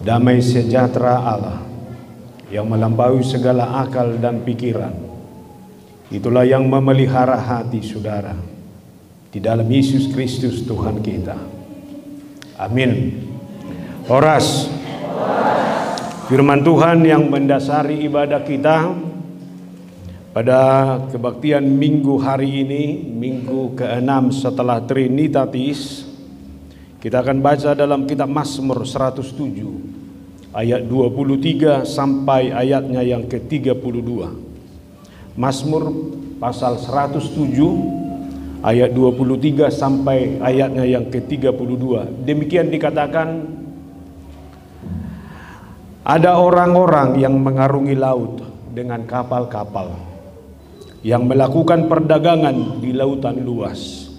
Damai sejahtera Allah yang melampaui segala akal dan pikiran. Itulah yang memelihara hati saudara di dalam Yesus Kristus Tuhan kita. Amin. Horas. Firman Tuhan yang mendasari ibadah kita pada kebaktian minggu hari ini, minggu ke-6 setelah Trinitatis, kita akan baca dalam kitab Mazmur 107 ayat 23 sampai ayatnya yang ke-32. Mazmur pasal 107 ayat 23 sampai ayatnya yang ke-32. Demikian dikatakan ada orang-orang yang mengarungi laut dengan kapal-kapal yang melakukan perdagangan di lautan luas.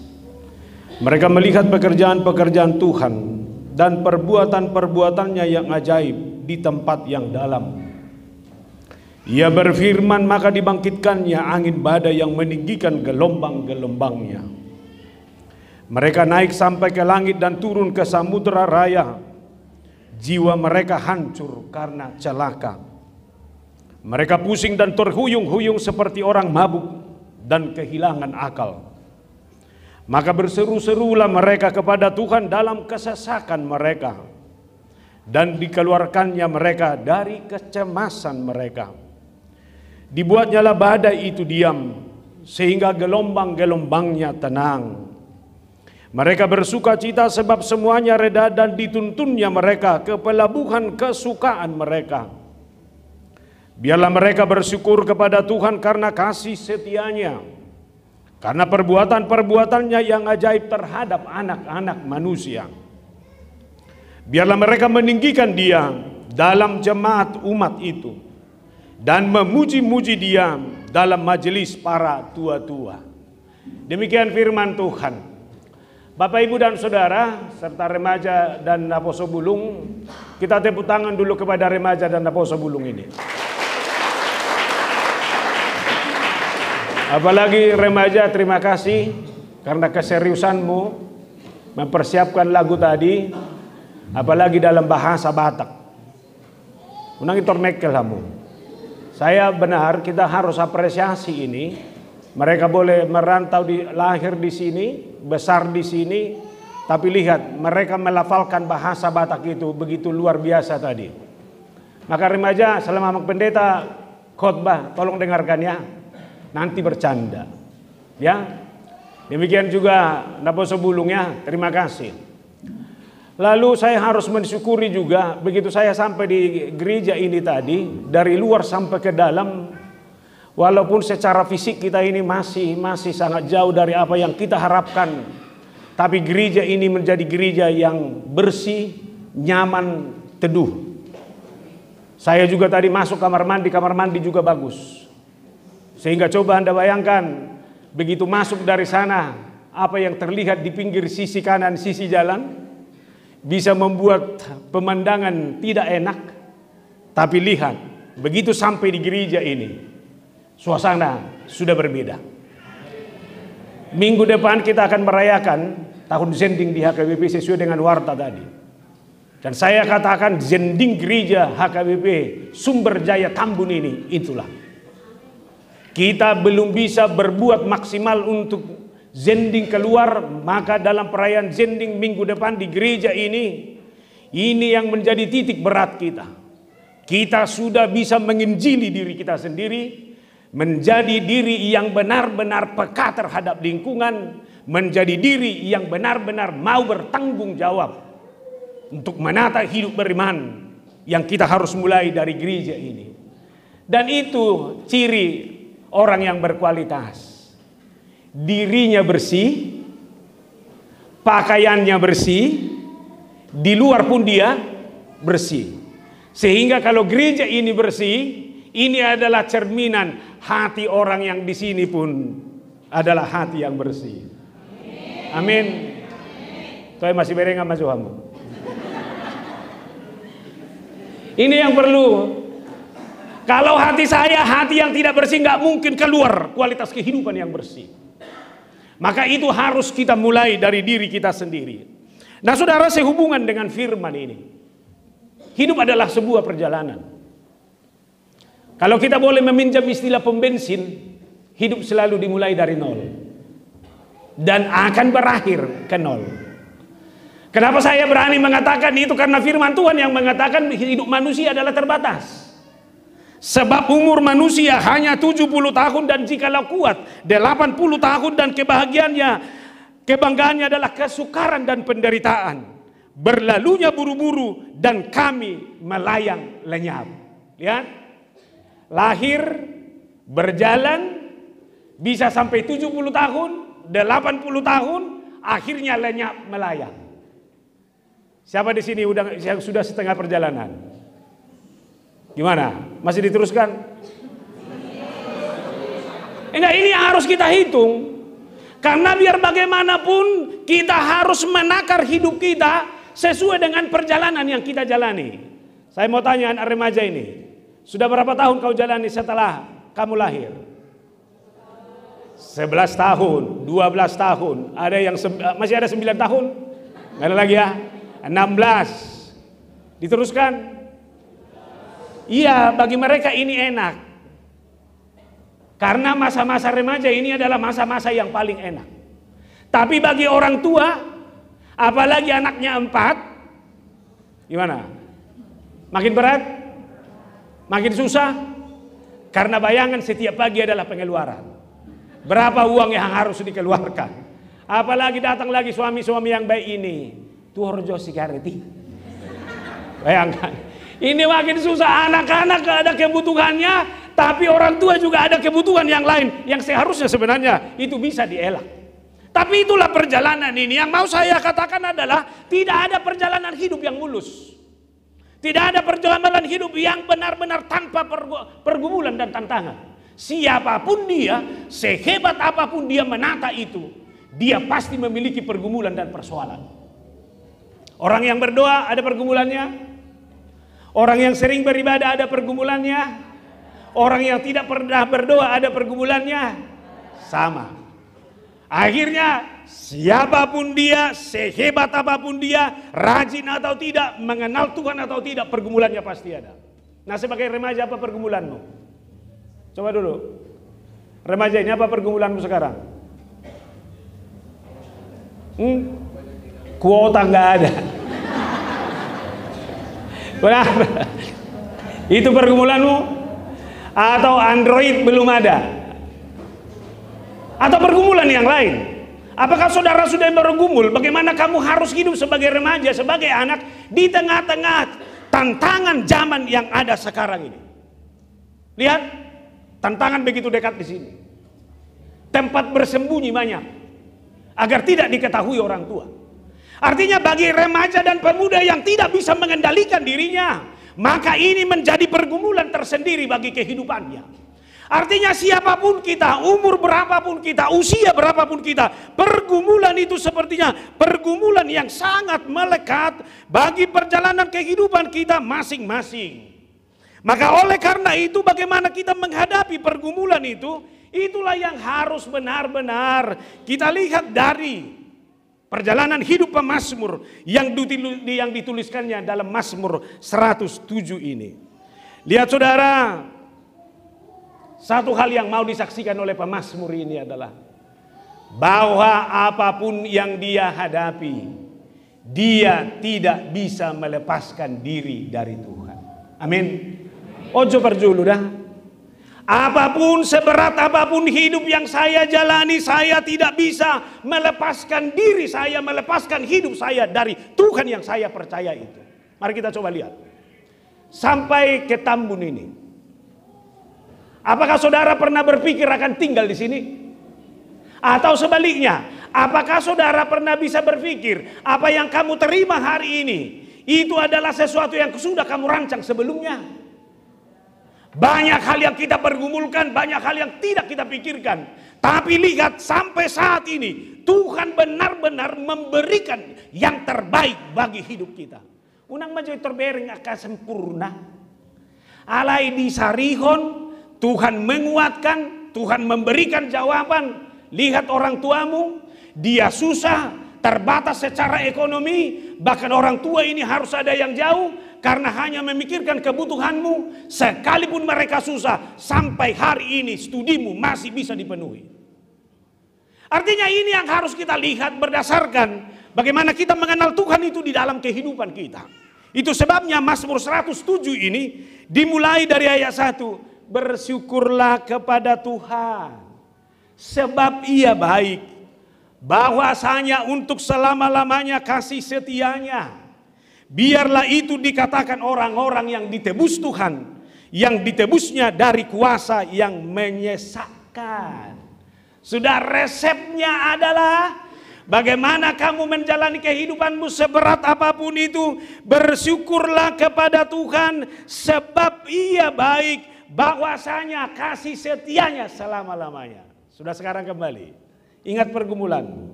Mereka melihat pekerjaan-pekerjaan Tuhan dan perbuatan-perbuatannya yang ajaib di tempat yang dalam. Ia berfirman maka dibangkitkannya angin badai yang meninggikan gelombang-gelombangnya. Mereka naik sampai ke langit dan turun ke samudera raya. Jiwa mereka hancur karena celaka. Mereka pusing dan terhuyung-huyung seperti orang mabuk dan kehilangan akal. Maka berseru-serulah mereka kepada Tuhan dalam kesesakan mereka. Dan dikeluarkannya mereka dari kecemasan mereka. Dibuatnya Dibuatnyalah badai itu diam, sehingga gelombang-gelombangnya tenang. Mereka bersuka cita sebab semuanya reda dan dituntunnya mereka ke pelabuhan kesukaan mereka. Biarlah mereka bersyukur kepada Tuhan karena kasih setianya. Karena perbuatan-perbuatannya yang ajaib terhadap anak-anak manusia. Biarlah mereka meninggikan dia dalam jemaat umat itu. Dan memuji-muji dia dalam majelis para tua-tua. Demikian firman Tuhan. Bapak, Ibu, dan Saudara, serta remaja dan naposo bulung, kita tepuk tangan dulu kepada remaja dan naposo bulung ini. Apalagi remaja terima kasih karena keseriusanmu mempersiapkan lagu tadi apalagi dalam bahasa Batak. Menangi itornekel kamu. Saya benar kita harus apresiasi ini. Mereka boleh merantau di lahir di sini, besar di sini, tapi lihat mereka melafalkan bahasa Batak itu begitu luar biasa tadi. Maka remaja selama pendeta khotbah tolong dengarkan ya nanti bercanda. Ya. Demikian juga Naboso Bulungnya, terima kasih. Lalu saya harus mensyukuri juga begitu saya sampai di gereja ini tadi dari luar sampai ke dalam walaupun secara fisik kita ini masih masih sangat jauh dari apa yang kita harapkan tapi gereja ini menjadi gereja yang bersih, nyaman, teduh. Saya juga tadi masuk kamar mandi, kamar mandi juga bagus. Sehingga coba Anda bayangkan, begitu masuk dari sana, apa yang terlihat di pinggir sisi kanan, sisi jalan, bisa membuat pemandangan tidak enak. Tapi lihat, begitu sampai di gereja ini, suasana sudah berbeda. Minggu depan kita akan merayakan tahun Zending di HKBP sesuai dengan warta tadi. Dan saya katakan Zending Gereja HKBP Sumber Jaya Tambun ini itulah kita belum bisa berbuat maksimal untuk zending keluar, maka dalam perayaan zending minggu depan di gereja ini, ini yang menjadi titik berat kita. Kita sudah bisa menginjili diri kita sendiri, menjadi diri yang benar-benar peka terhadap lingkungan, menjadi diri yang benar-benar mau bertanggung jawab untuk menata hidup beriman yang kita harus mulai dari gereja ini. Dan itu ciri orang yang berkualitas. Dirinya bersih, pakaiannya bersih, di luar pun dia bersih. Sehingga kalau gereja ini bersih, ini adalah cerminan hati orang yang di sini pun adalah hati yang bersih. Amin. Saya masih berengam masuk Ini yang perlu kalau hati saya, hati yang tidak bersih nggak mungkin keluar kualitas kehidupan yang bersih. Maka itu harus kita mulai dari diri kita sendiri. Nah saudara sehubungan dengan firman ini. Hidup adalah sebuah perjalanan. Kalau kita boleh meminjam istilah pembensin, hidup selalu dimulai dari nol. Dan akan berakhir ke nol. Kenapa saya berani mengatakan itu? Karena firman Tuhan yang mengatakan hidup manusia adalah terbatas. Sebab umur manusia hanya 70 tahun dan jikalau kuat 80 tahun dan kebahagiaannya kebanggaannya adalah kesukaran dan penderitaan. Berlalunya buru-buru dan kami melayang lenyap. Lihat. Ya? Lahir berjalan bisa sampai 70 tahun, 80 tahun akhirnya lenyap melayang. Siapa di sini yang sudah setengah perjalanan? Gimana? Masih diteruskan? Enggak, ini yang harus kita hitung. Karena biar bagaimanapun kita harus menakar hidup kita sesuai dengan perjalanan yang kita jalani. Saya mau tanya anak remaja ini, sudah berapa tahun kau jalani setelah kamu lahir? 11 tahun, 12 tahun, ada yang masih ada 9 tahun? Gak lagi ya? 16. Diteruskan. Iya, bagi mereka ini enak. Karena masa-masa remaja ini adalah masa-masa yang paling enak. Tapi bagi orang tua, apalagi anaknya empat, gimana? Makin berat? Makin susah? Karena bayangan setiap pagi adalah pengeluaran. Berapa uang yang harus dikeluarkan? Apalagi datang lagi suami-suami yang baik ini. Tuh harus sigareti. Bayangkan. Ini makin susah. Anak-anak ada kebutuhannya, tapi orang tua juga ada kebutuhan yang lain yang seharusnya sebenarnya itu bisa dielak. Tapi itulah perjalanan ini. Yang mau saya katakan adalah tidak ada perjalanan hidup yang mulus. Tidak ada perjalanan hidup yang benar-benar tanpa pergumulan dan tantangan. Siapapun dia, sehebat apapun dia menata itu, dia pasti memiliki pergumulan dan persoalan. Orang yang berdoa ada pergumulannya, Orang yang sering beribadah ada pergumulannya. Orang yang tidak pernah berdoa ada pergumulannya. Sama. Akhirnya siapapun dia, sehebat apapun dia, rajin atau tidak, mengenal Tuhan atau tidak, pergumulannya pasti ada. Nah sebagai remaja apa pergumulanmu? Coba dulu. Remaja ini apa pergumulanmu sekarang? Hmm? Kuota nggak ada. Benar. Itu pergumulanmu? Atau Android belum ada? Atau pergumulan yang lain? Apakah saudara sudah bergumul? Bagaimana kamu harus hidup sebagai remaja, sebagai anak di tengah-tengah tantangan zaman yang ada sekarang ini? Lihat, tantangan begitu dekat di sini. Tempat bersembunyi banyak agar tidak diketahui orang tua. Artinya bagi remaja dan pemuda yang tidak bisa mengendalikan dirinya, maka ini menjadi pergumulan tersendiri bagi kehidupannya. Artinya siapapun kita, umur berapapun kita, usia berapapun kita, pergumulan itu sepertinya pergumulan yang sangat melekat bagi perjalanan kehidupan kita masing-masing. Maka oleh karena itu bagaimana kita menghadapi pergumulan itu, itulah yang harus benar-benar kita lihat dari Perjalanan hidup pemazmur yang yang dituliskannya dalam Mazmur 107 ini. Lihat saudara, satu hal yang mau disaksikan oleh pemazmur ini adalah bahwa apapun yang dia hadapi, dia tidak bisa melepaskan diri dari Tuhan. Amin. Ojo perjulu dah. Apapun seberat apapun hidup yang saya jalani, saya tidak bisa melepaskan diri saya, melepaskan hidup saya dari Tuhan yang saya percaya itu. Mari kita coba lihat. Sampai ke Tambun ini. Apakah saudara pernah berpikir akan tinggal di sini? Atau sebaliknya, apakah saudara pernah bisa berpikir apa yang kamu terima hari ini itu adalah sesuatu yang sudah kamu rancang sebelumnya? Banyak hal yang kita pergumulkan, banyak hal yang tidak kita pikirkan. Tapi lihat sampai saat ini Tuhan benar-benar memberikan yang terbaik bagi hidup kita. Unang maju terbering akan sempurna. Alai di sarihon, Tuhan menguatkan, Tuhan memberikan jawaban. Lihat orang tuamu, dia susah, terbatas secara ekonomi, bahkan orang tua ini harus ada yang jauh, karena hanya memikirkan kebutuhanmu, sekalipun mereka susah, sampai hari ini studimu masih bisa dipenuhi. Artinya ini yang harus kita lihat berdasarkan bagaimana kita mengenal Tuhan itu di dalam kehidupan kita. Itu sebabnya Mazmur 107 ini dimulai dari ayat 1, bersyukurlah kepada Tuhan sebab ia baik bahwasanya untuk selama-lamanya kasih setianya Biarlah itu dikatakan orang-orang yang ditebus Tuhan, yang ditebusnya dari kuasa yang menyesakkan. Sudah resepnya adalah bagaimana kamu menjalani kehidupanmu seberat apapun itu, bersyukurlah kepada Tuhan sebab Ia baik, bahwasanya kasih setianya selama-lamanya. Sudah sekarang kembali. Ingat pergumulan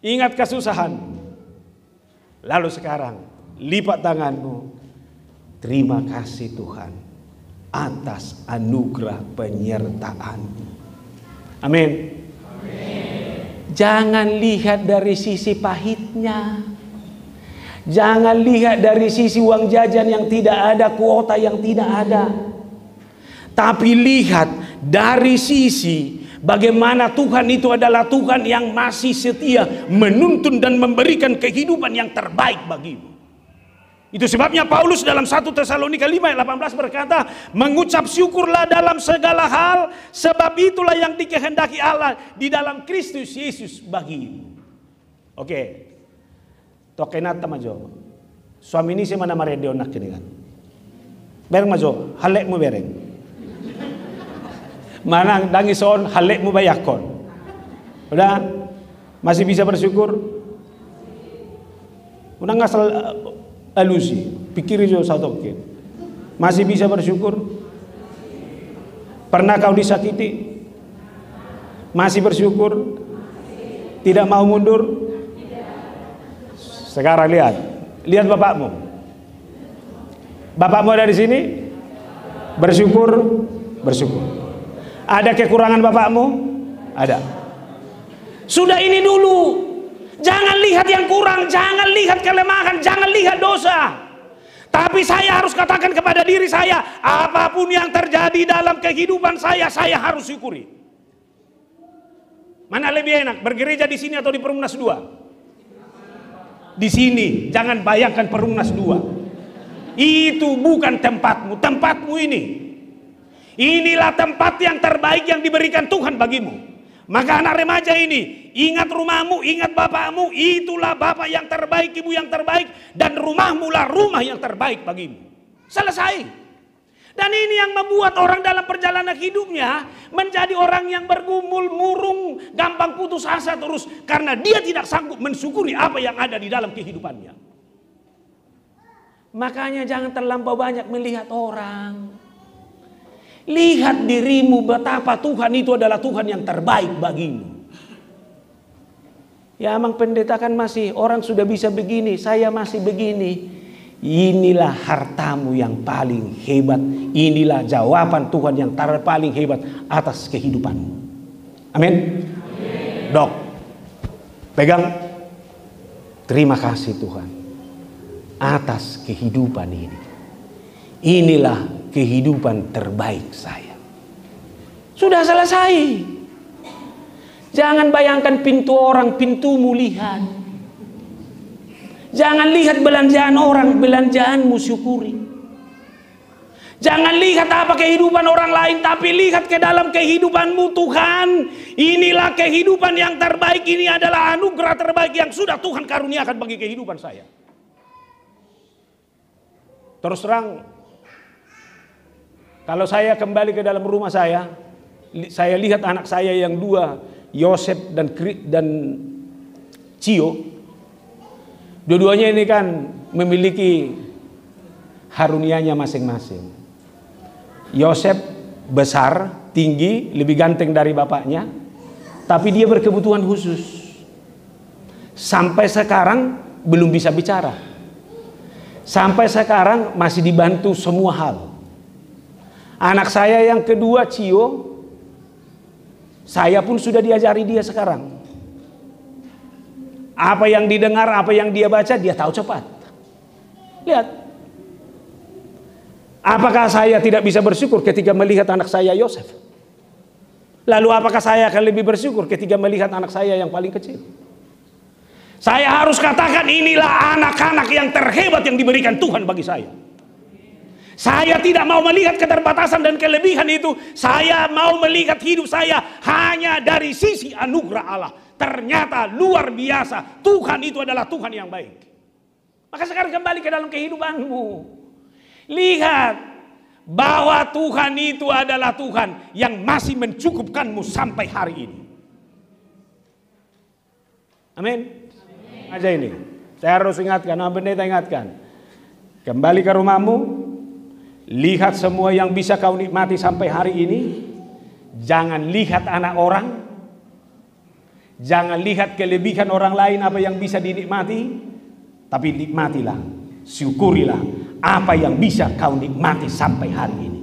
Ingat kesusahan. Lalu sekarang lipat tanganmu. Terima kasih Tuhan atas anugerah penyertaan Amin. Jangan lihat dari sisi pahitnya. Jangan lihat dari sisi uang jajan yang tidak ada, kuota yang tidak ada. Tapi lihat dari sisi bagaimana Tuhan itu adalah Tuhan yang masih setia menuntun dan memberikan kehidupan yang terbaik bagimu. Itu sebabnya Paulus dalam 1 Tesalonika 5 ayat 18 berkata, mengucap syukurlah dalam segala hal, sebab itulah yang dikehendaki Allah di dalam Kristus Yesus bagimu. Oke. Okay. tama jo. Suami ini semana mare deonak kini kan. Bereng majo, halek bereng. Mana dangi son halek mu bayakon. Udah? Masih bisa bersyukur? Udah nggak alusi pikir jo oke masih bisa bersyukur pernah kau disakiti masih bersyukur tidak mau mundur sekarang lihat lihat bapakmu bapakmu ada di sini bersyukur bersyukur ada kekurangan bapakmu ada sudah ini dulu Jangan lihat yang kurang, jangan lihat kelemahan, jangan lihat dosa. Tapi saya harus katakan kepada diri saya, apapun yang terjadi dalam kehidupan saya, saya harus syukuri. Mana lebih enak, bergereja di sini atau di Perumnas 2? Di sini, jangan bayangkan Perumnas 2. Itu bukan tempatmu, tempatmu ini. Inilah tempat yang terbaik yang diberikan Tuhan bagimu. Maka anak remaja ini, ingat rumahmu, ingat bapakmu, itulah bapak yang terbaik, ibu yang terbaik, dan rumahmu lah rumah yang terbaik bagimu. Selesai. Dan ini yang membuat orang dalam perjalanan hidupnya menjadi orang yang bergumul, murung, gampang putus asa terus. Karena dia tidak sanggup mensyukuri apa yang ada di dalam kehidupannya. Makanya jangan terlampau banyak melihat orang. Lihat dirimu betapa Tuhan itu adalah Tuhan yang terbaik bagimu. Ya emang pendeta kan masih orang sudah bisa begini, saya masih begini. Inilah hartamu yang paling hebat. Inilah jawaban Tuhan yang paling hebat atas kehidupanmu. Amin. Dok, pegang. Terima kasih Tuhan atas kehidupan ini. Inilah kehidupan terbaik saya. Sudah selesai. Jangan bayangkan pintu orang, pintu mulihan. Jangan lihat belanjaan orang, belanjaanmu syukuri. Jangan lihat apa kehidupan orang lain, tapi lihat ke dalam kehidupanmu Tuhan. Inilah kehidupan yang terbaik, ini adalah anugerah terbaik yang sudah Tuhan karuniakan bagi kehidupan saya. Terus terang, kalau saya kembali ke dalam rumah saya, saya lihat anak saya yang dua, Yosef dan dan Cio. Dua-duanya ini kan memiliki harunianya masing-masing. Yosef besar, tinggi, lebih ganteng dari bapaknya, tapi dia berkebutuhan khusus. Sampai sekarang belum bisa bicara. Sampai sekarang masih dibantu semua hal. Anak saya yang kedua Cio, saya pun sudah diajari dia sekarang. Apa yang didengar, apa yang dia baca, dia tahu cepat. Lihat. Apakah saya tidak bisa bersyukur ketika melihat anak saya Yosef? Lalu apakah saya akan lebih bersyukur ketika melihat anak saya yang paling kecil? Saya harus katakan inilah anak-anak yang terhebat yang diberikan Tuhan bagi saya. Saya tidak mau melihat keterbatasan dan kelebihan itu. Saya mau melihat hidup saya hanya dari sisi anugerah Allah. Ternyata luar biasa. Tuhan itu adalah Tuhan yang baik. Maka sekarang kembali ke dalam kehidupanmu. Lihat bahwa Tuhan itu adalah Tuhan yang masih mencukupkanmu sampai hari ini. Amin. Aja ini. Saya harus ingatkan, apa ingatkan. Kembali ke rumahmu, Lihat semua yang bisa kau nikmati sampai hari ini. Jangan lihat anak orang. Jangan lihat kelebihan orang lain apa yang bisa dinikmati. Tapi nikmatilah, syukurilah apa yang bisa kau nikmati sampai hari ini.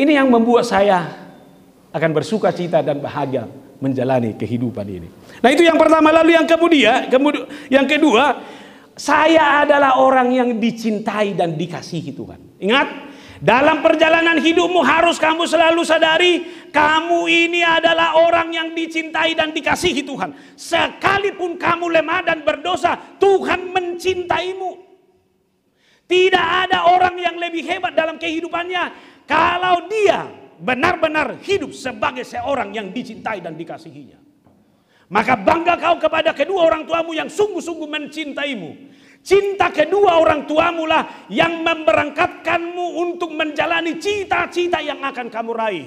Ini yang membuat saya akan bersuka cita dan bahagia menjalani kehidupan ini. Nah itu yang pertama lalu yang kemudian, kemudian yang kedua saya adalah orang yang dicintai dan dikasihi Tuhan. Ingat, dalam perjalanan hidupmu harus kamu selalu sadari, kamu ini adalah orang yang dicintai dan dikasihi Tuhan. Sekalipun kamu lemah dan berdosa, Tuhan mencintaimu. Tidak ada orang yang lebih hebat dalam kehidupannya kalau dia benar-benar hidup sebagai seorang yang dicintai dan dikasihinya. Maka bangga kau kepada kedua orang tuamu yang sungguh-sungguh mencintaimu. Cinta kedua orang tuamu lah yang memberangkatkanmu untuk menjalani cita-cita yang akan kamu raih.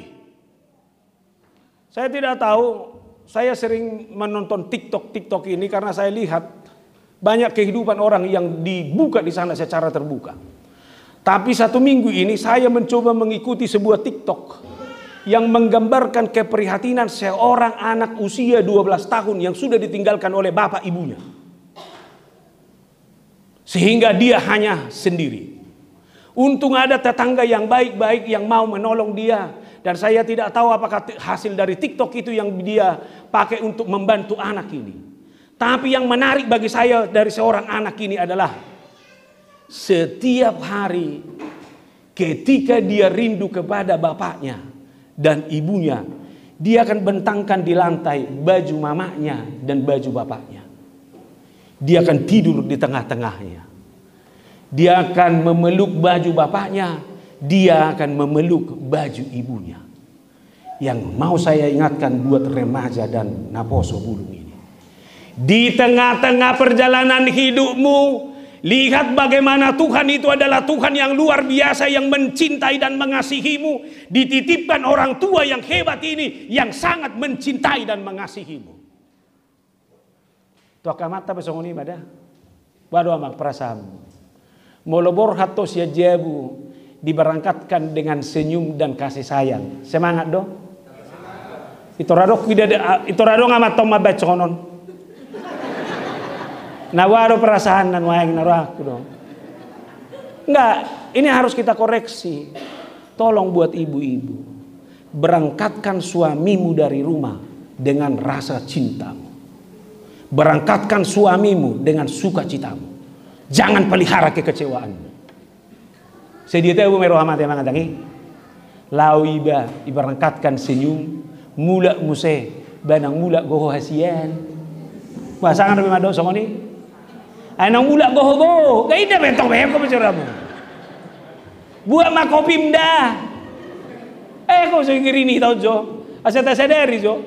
Saya tidak tahu, saya sering menonton TikTok-TikTok ini karena saya lihat banyak kehidupan orang yang dibuka di sana secara terbuka. Tapi satu minggu ini saya mencoba mengikuti sebuah TikTok yang menggambarkan keprihatinan seorang anak usia 12 tahun yang sudah ditinggalkan oleh bapak ibunya. Sehingga dia hanya sendiri. Untung ada tetangga yang baik-baik yang mau menolong dia. Dan saya tidak tahu apakah hasil dari TikTok itu yang dia pakai untuk membantu anak ini. Tapi yang menarik bagi saya dari seorang anak ini adalah setiap hari ketika dia rindu kepada bapaknya, dan ibunya. Dia akan bentangkan di lantai baju mamanya dan baju bapaknya. Dia akan tidur di tengah-tengahnya. Dia akan memeluk baju bapaknya, dia akan memeluk baju ibunya. Yang mau saya ingatkan buat remaja dan naposo bulu ini. Di tengah-tengah perjalanan hidupmu, Lihat bagaimana Tuhan itu adalah Tuhan yang luar biasa yang mencintai dan mengasihimu. Dititipkan orang tua yang hebat ini yang sangat mencintai dan mengasihimu. akan mata besok ini pada Waduh amak perasaan. Molobor hato jabu diberangkatkan dengan senyum dan kasih sayang. Semangat dong. Itu radok tidak itu radok amat toma baconon. Nawaro perasaan dan wayang naraku dong. Enggak, ini harus kita koreksi. Tolong buat ibu-ibu. Berangkatkan suamimu dari rumah dengan rasa cintamu. Berangkatkan suamimu dengan sukacitamu. Jangan pelihara kekecewaanmu. Sedia tahu meru yang mengatangi. Lau iba ibarangkatkan senyum. Mula muse banang mula goho hasian. Bahasa kan lebih madok sama nih. Anang ulak gohobo. Kaida bentong behem kau berceramu. Buat mak kopi muda. Eh kau sering ini tau jo. Asal tak sadari jo.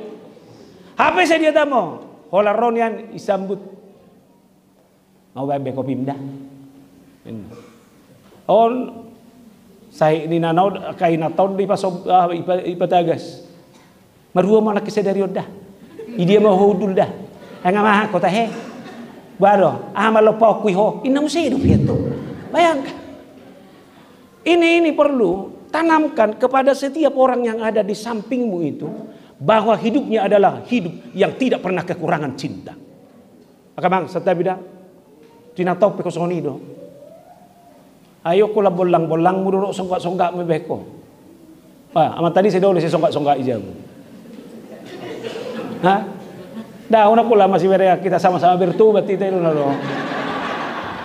HP saya dia tamu. Holaron Ronian isambut. Mau bebe kopi muda? On saya ini nanau kain tahun di pasok ah, ipatagas. Marua mana kesadari dah. Idia mau hudul dah. Enggak mah kota he. Baro, amalo po kuiho. hidup pito. Ya Bayangkan. Ini ini perlu tanamkan kepada setiap orang yang ada di sampingmu itu bahwa hidupnya adalah hidup yang tidak pernah kekurangan cinta. Maka bang, setiap bida, tina tau peko do Ayo kula bolang bolang muduruk songgak songgak mebeko. Pak, amat tadi saya dulu saya songgak songgak ijam Hah? Dah, una pula masih berea kita sama-sama bertobat itu itu nalo.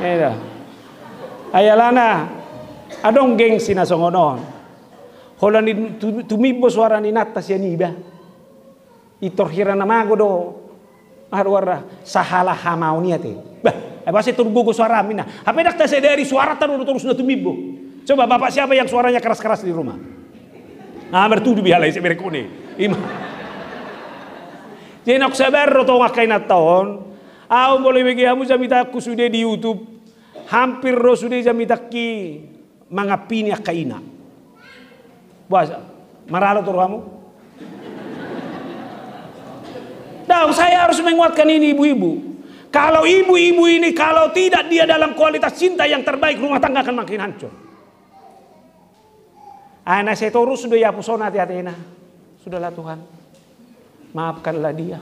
Ya, Eda. Ayalana, adong geng sinasongonon. tumi tumibo suara ni natta sianiba. Itorhira namago do. Arwara sahala hamaunia te. Bah, eh, apa sih turgo suara mina? Apa dak dari suara terus terus tumibo. Coba bapak siapa yang suaranya keras-keras di rumah? Ah, bertuduh bihalai seberekone. Imam. Jenak sabar roto ngakainat tahun. Aku boleh bagi kamu jamita aku sudah di YouTube. Hampir ro sudah jamita ki mangapini akaina. Bahasa maralo tuh kamu. Nah, saya harus menguatkan ini ibu-ibu. Kalau ibu-ibu ini kalau tidak dia dalam kualitas cinta yang terbaik rumah tangga akan makin hancur. Anak saya terus sudah ya pusona hati-hati Sudahlah Tuhan maafkanlah dia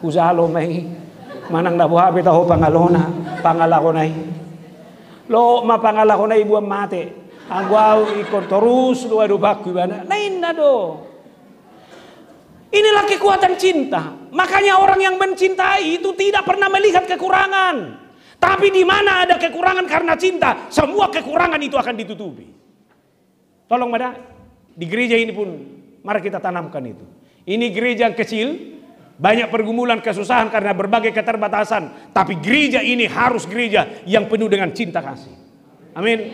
kuzalo may manang nabuhabi taho pangalona pangalakonay lo mapangalakonay buang mate ang guaw ikon terus adu dubak ibana lain na do inilah kekuatan cinta makanya orang yang mencintai itu tidak pernah melihat kekurangan tapi di mana ada kekurangan karena cinta semua kekurangan itu akan ditutupi tolong pada di gereja ini pun mari kita tanamkan itu ini gereja yang kecil, banyak pergumulan kesusahan karena berbagai keterbatasan, tapi gereja ini harus gereja yang penuh dengan cinta kasih. Amin.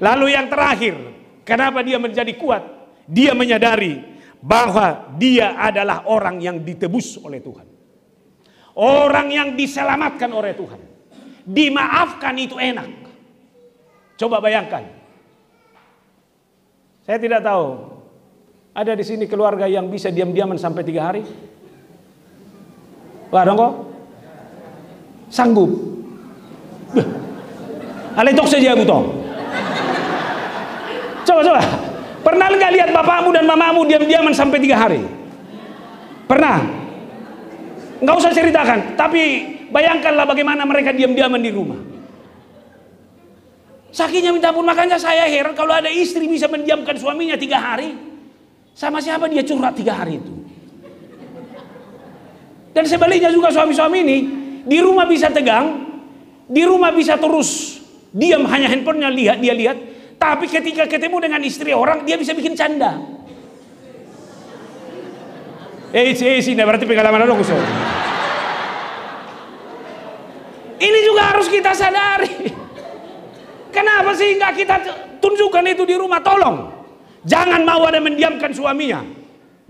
Lalu yang terakhir, kenapa dia menjadi kuat? Dia menyadari bahwa dia adalah orang yang ditebus oleh Tuhan. Orang yang diselamatkan oleh Tuhan. Dimaafkan itu enak. Coba bayangkan. Saya tidak tahu ada di sini keluarga yang bisa diam-diaman sampai tiga hari? Wah, kok? Sanggup. Aletok saja butuh. Coba coba. Pernah nggak lihat bapakmu dan mamamu diam-diaman sampai tiga hari? Pernah? Nggak usah ceritakan, tapi bayangkanlah bagaimana mereka diam-diaman di rumah. Sakitnya minta pun makanya saya heran kalau ada istri bisa mendiamkan suaminya tiga hari. Sama siapa dia curhat tiga hari itu? Dan sebaliknya juga suami-suami ini di rumah bisa tegang, di rumah bisa terus diam hanya handphonenya lihat dia lihat, tapi ketika ketemu dengan istri orang dia bisa bikin canda. Eh, eh, nah berarti pengalaman lo kusol. Ini juga harus kita sadari. Kenapa sih nggak kita tunjukkan itu di rumah? Tolong. Jangan mau ada mendiamkan suaminya.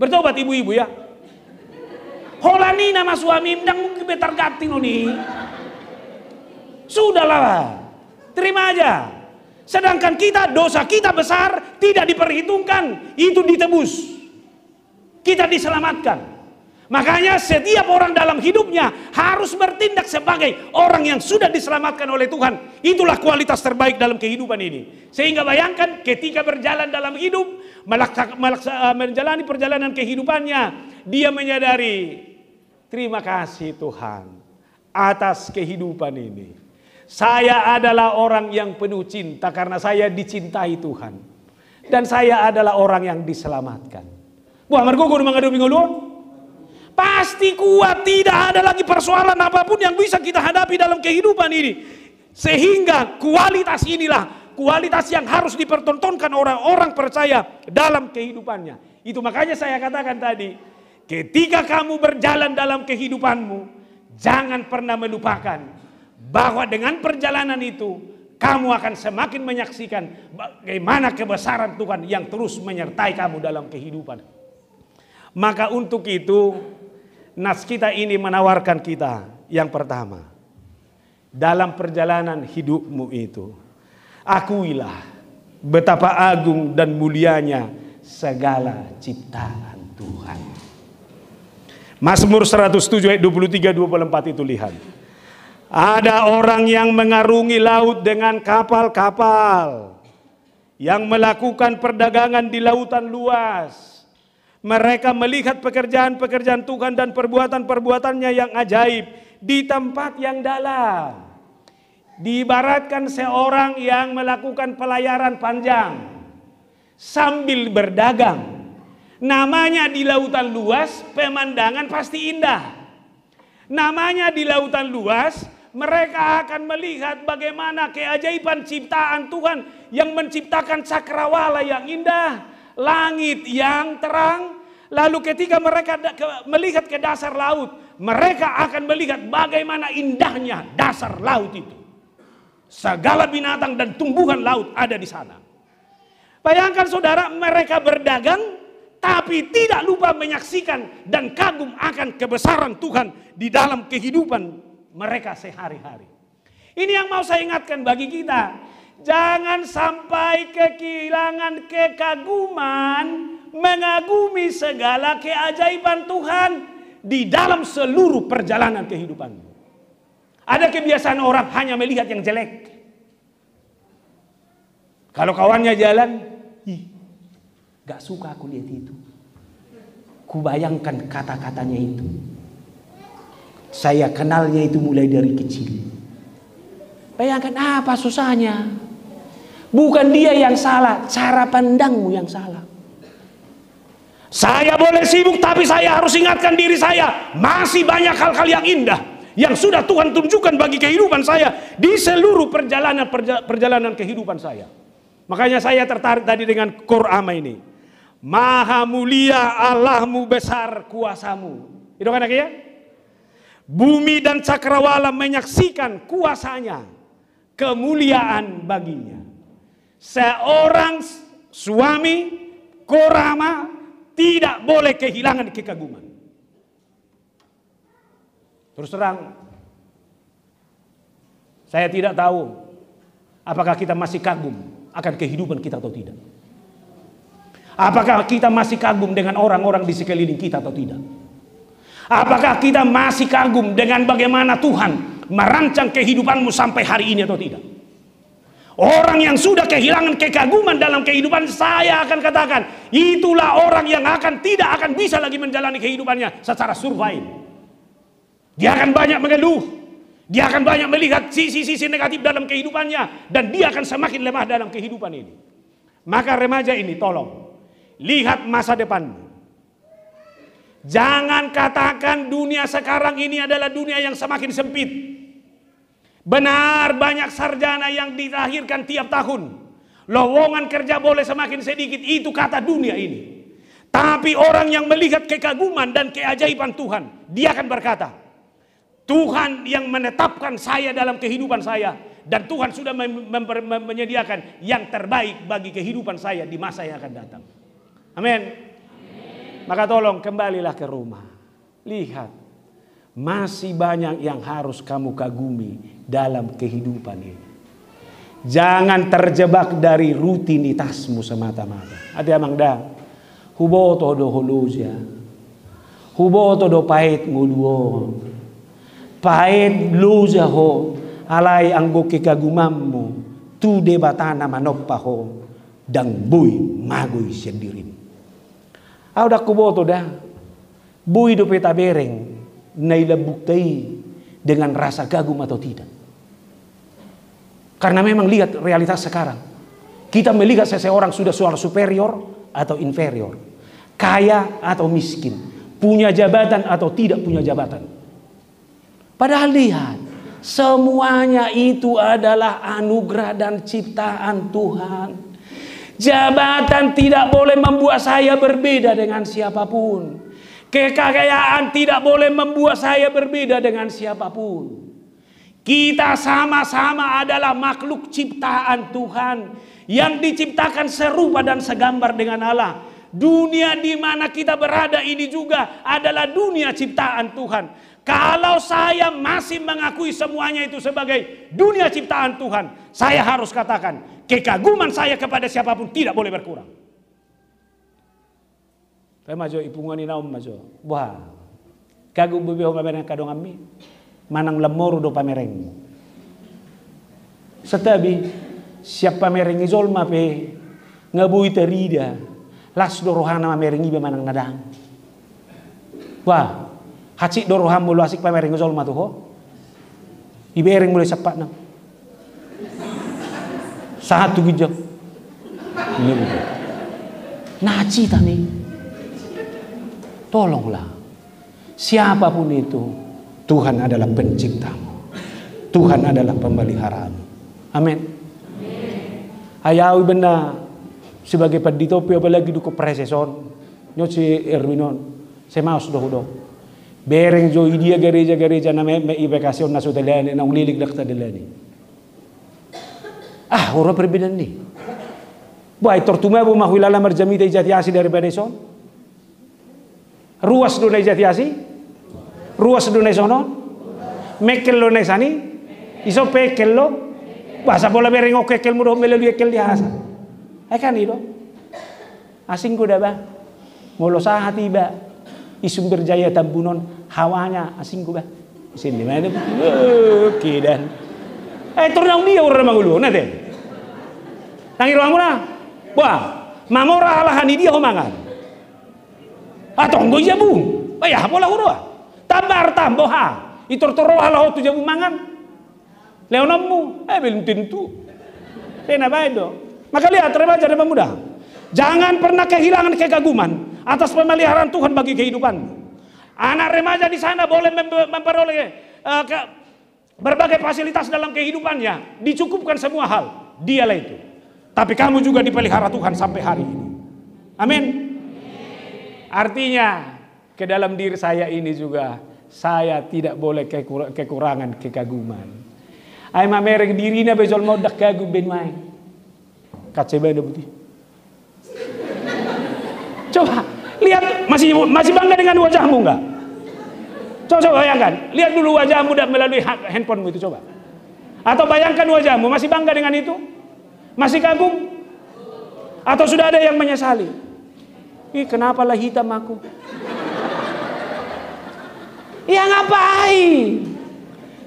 Bertobat ibu-ibu ya. Holani nama suami mendang mungkin betar gati nih. Sudahlah. Terima aja. Sedangkan kita dosa kita besar tidak diperhitungkan, itu ditebus. Kita diselamatkan. Makanya setiap orang dalam hidupnya harus bertindak sebagai orang yang sudah diselamatkan oleh Tuhan. Itulah kualitas terbaik dalam kehidupan ini. Sehingga bayangkan ketika berjalan dalam hidup, melaksa, melaksa, eh, menjalani perjalanan kehidupannya, dia menyadari, terima kasih Tuhan atas kehidupan ini. Saya adalah orang yang penuh cinta karena saya dicintai Tuhan. Dan saya adalah orang yang diselamatkan. Buah mergo mengadu minggu Pasti kuat, tidak ada lagi persoalan apapun yang bisa kita hadapi dalam kehidupan ini. Sehingga kualitas inilah, kualitas yang harus dipertontonkan orang-orang percaya dalam kehidupannya. Itu makanya saya katakan tadi, ketika kamu berjalan dalam kehidupanmu, jangan pernah melupakan bahwa dengan perjalanan itu kamu akan semakin menyaksikan bagaimana kebesaran Tuhan yang terus menyertai kamu dalam kehidupan. Maka untuk itu Nas kita ini menawarkan kita yang pertama. Dalam perjalanan hidupmu itu. Akuilah betapa agung dan mulianya segala ciptaan Tuhan. Mazmur 107 ayat 23 24 itu lihat. Ada orang yang mengarungi laut dengan kapal-kapal yang melakukan perdagangan di lautan luas mereka melihat pekerjaan-pekerjaan Tuhan dan perbuatan-perbuatannya yang ajaib di tempat yang dalam. Diibaratkan seorang yang melakukan pelayaran panjang sambil berdagang. Namanya di lautan luas, pemandangan pasti indah. Namanya di lautan luas, mereka akan melihat bagaimana keajaiban ciptaan Tuhan yang menciptakan cakrawala yang indah, langit yang terang. Lalu ketika mereka melihat ke dasar laut, mereka akan melihat bagaimana indahnya dasar laut itu. Segala binatang dan tumbuhan laut ada di sana. Bayangkan saudara, mereka berdagang tapi tidak lupa menyaksikan dan kagum akan kebesaran Tuhan di dalam kehidupan mereka sehari-hari. Ini yang mau saya ingatkan bagi kita. Jangan sampai kehilangan kekaguman mengagumi segala keajaiban Tuhan di dalam seluruh perjalanan kehidupan. Ada kebiasaan orang hanya melihat yang jelek. Kalau kawannya jalan, ih, gak suka aku lihat itu. Kubayangkan kata-katanya itu. Saya kenalnya itu mulai dari kecil. Bayangkan apa susahnya. Bukan dia yang salah, cara pandangmu yang salah. Saya boleh sibuk tapi saya harus ingatkan diri saya, masih banyak hal-hal yang indah yang sudah Tuhan tunjukkan bagi kehidupan saya di seluruh perjalanan perjalanan kehidupan saya. Makanya saya tertarik tadi dengan Qur'an ini. Maha mulia Allahmu besar kuasamu. Itu kan ya? Bumi dan cakrawala menyaksikan kuasanya kemuliaan baginya. Seorang suami korama tidak boleh kehilangan kekaguman. Terus terang, saya tidak tahu apakah kita masih kagum akan kehidupan kita atau tidak. Apakah kita masih kagum dengan orang-orang di sekeliling kita atau tidak? Apakah kita masih kagum dengan bagaimana Tuhan merancang kehidupanmu sampai hari ini atau tidak? Orang yang sudah kehilangan kekaguman dalam kehidupan saya akan katakan itulah orang yang akan tidak akan bisa lagi menjalani kehidupannya secara survive. Dia akan banyak mengeluh, dia akan banyak melihat sisi-sisi negatif dalam kehidupannya dan dia akan semakin lemah dalam kehidupan ini. Maka remaja ini tolong lihat masa depanmu. Jangan katakan dunia sekarang ini adalah dunia yang semakin sempit. Benar banyak sarjana yang dilahirkan tiap tahun. Lowongan kerja boleh semakin sedikit, itu kata dunia ini. Tapi orang yang melihat kekaguman dan keajaiban Tuhan, dia akan berkata, Tuhan yang menetapkan saya dalam kehidupan saya dan Tuhan sudah menyediakan yang terbaik bagi kehidupan saya di masa yang akan datang. Amin. Maka tolong kembalilah ke rumah. Lihat masih banyak yang harus kamu kagumi dalam kehidupan ini. Jangan terjebak dari rutinitasmu semata-mata. Ada amang da. Hubo to do holoja. Hubo to do pahit nguluo. Pahit luja ho. Alai anggo kekagumamu. Tu debatana manoppa ho. Dang bui magui sendirin. dah kuboto dah. Bui do peta bereng Naila Buktai dengan rasa kagum atau tidak. Karena memang lihat realitas sekarang. Kita melihat seseorang sudah suara superior atau inferior. Kaya atau miskin. Punya jabatan atau tidak punya jabatan. Padahal lihat. Semuanya itu adalah anugerah dan ciptaan Tuhan. Jabatan tidak boleh membuat saya berbeda dengan siapapun. Kekayaan tidak boleh membuat saya berbeda dengan siapapun. Kita sama-sama adalah makhluk ciptaan Tuhan yang diciptakan serupa dan segambar dengan Allah. Dunia di mana kita berada ini juga adalah dunia ciptaan Tuhan. Kalau saya masih mengakui semuanya itu sebagai dunia ciptaan Tuhan, saya harus katakan kekaguman saya kepada siapapun tidak boleh berkurang. Pe majo ipungan ina om majo. Wah. Kagu bubi hom pamereng kadong ami. Manang lemor do pamereng. Setabi siap pamereng izol ma pe ngabui terida. Las do rohana pamereng ibe manang nadang. Wah. hati do roham bulu asik pamereng izol ma tuh ho. Ibe ereng mulai cepat nang. Satu gejak. Nah, cita tani. Tolonglah. Siapapun itu, Tuhan adalah penciptamu. Tuhan adalah pemeliharaanmu. Amin. Ayawi benda sebagai peditopi apalagi duko preseson. Nyo si Erwinon. mau sudah udah Bereng jo idia gereja gereja nama me me ibekasyon na sutelani na ulilig delani. Ah, ora perbedaan nih Buai tortume bu mahwilala marjami te jati asi dari bedeson ruas dunai jati asi ruas dunai sono mekel lo nai sani iso pekel lo bahasa bola bereng oke kel mudo melelu ekel di asa eh kan itu asing kuda bah molo hati ba isum berjaya tabunon hawanya asing kuda sin di mana oke dan eh, eh turun dia orang mangulu nanti tangi ruang mana wah mamora alahani dia omangan atonggo ah, jabung, iya, oh, iya, ayah bola huruah tambar tamboha, itu itor toro ala tu mangan leonamu eh belum tentu baik Baido. Maka lihat remaja jadi pemuda. Jangan pernah kehilangan kekaguman atas pemeliharaan Tuhan bagi kehidupan. Anak remaja di sana boleh memperoleh uh, ke, berbagai fasilitas dalam kehidupannya. Dicukupkan semua hal. Dialah itu. Tapi kamu juga dipelihara Tuhan sampai hari ini. Amin. Artinya, ke dalam diri saya ini juga saya tidak boleh kekurangan kekaguman. Ai ma dirinya dirina bezol modak kagum ben mai. Kaceba ada putih. Coba lihat masih masih bangga dengan wajahmu enggak? Coba, coba bayangkan, lihat dulu wajahmu dan melalui handphonemu itu coba. Atau bayangkan wajahmu masih bangga dengan itu? Masih kagum? Atau sudah ada yang menyesali? Ih, eh, kenapa lah hitam aku? ya ngapain?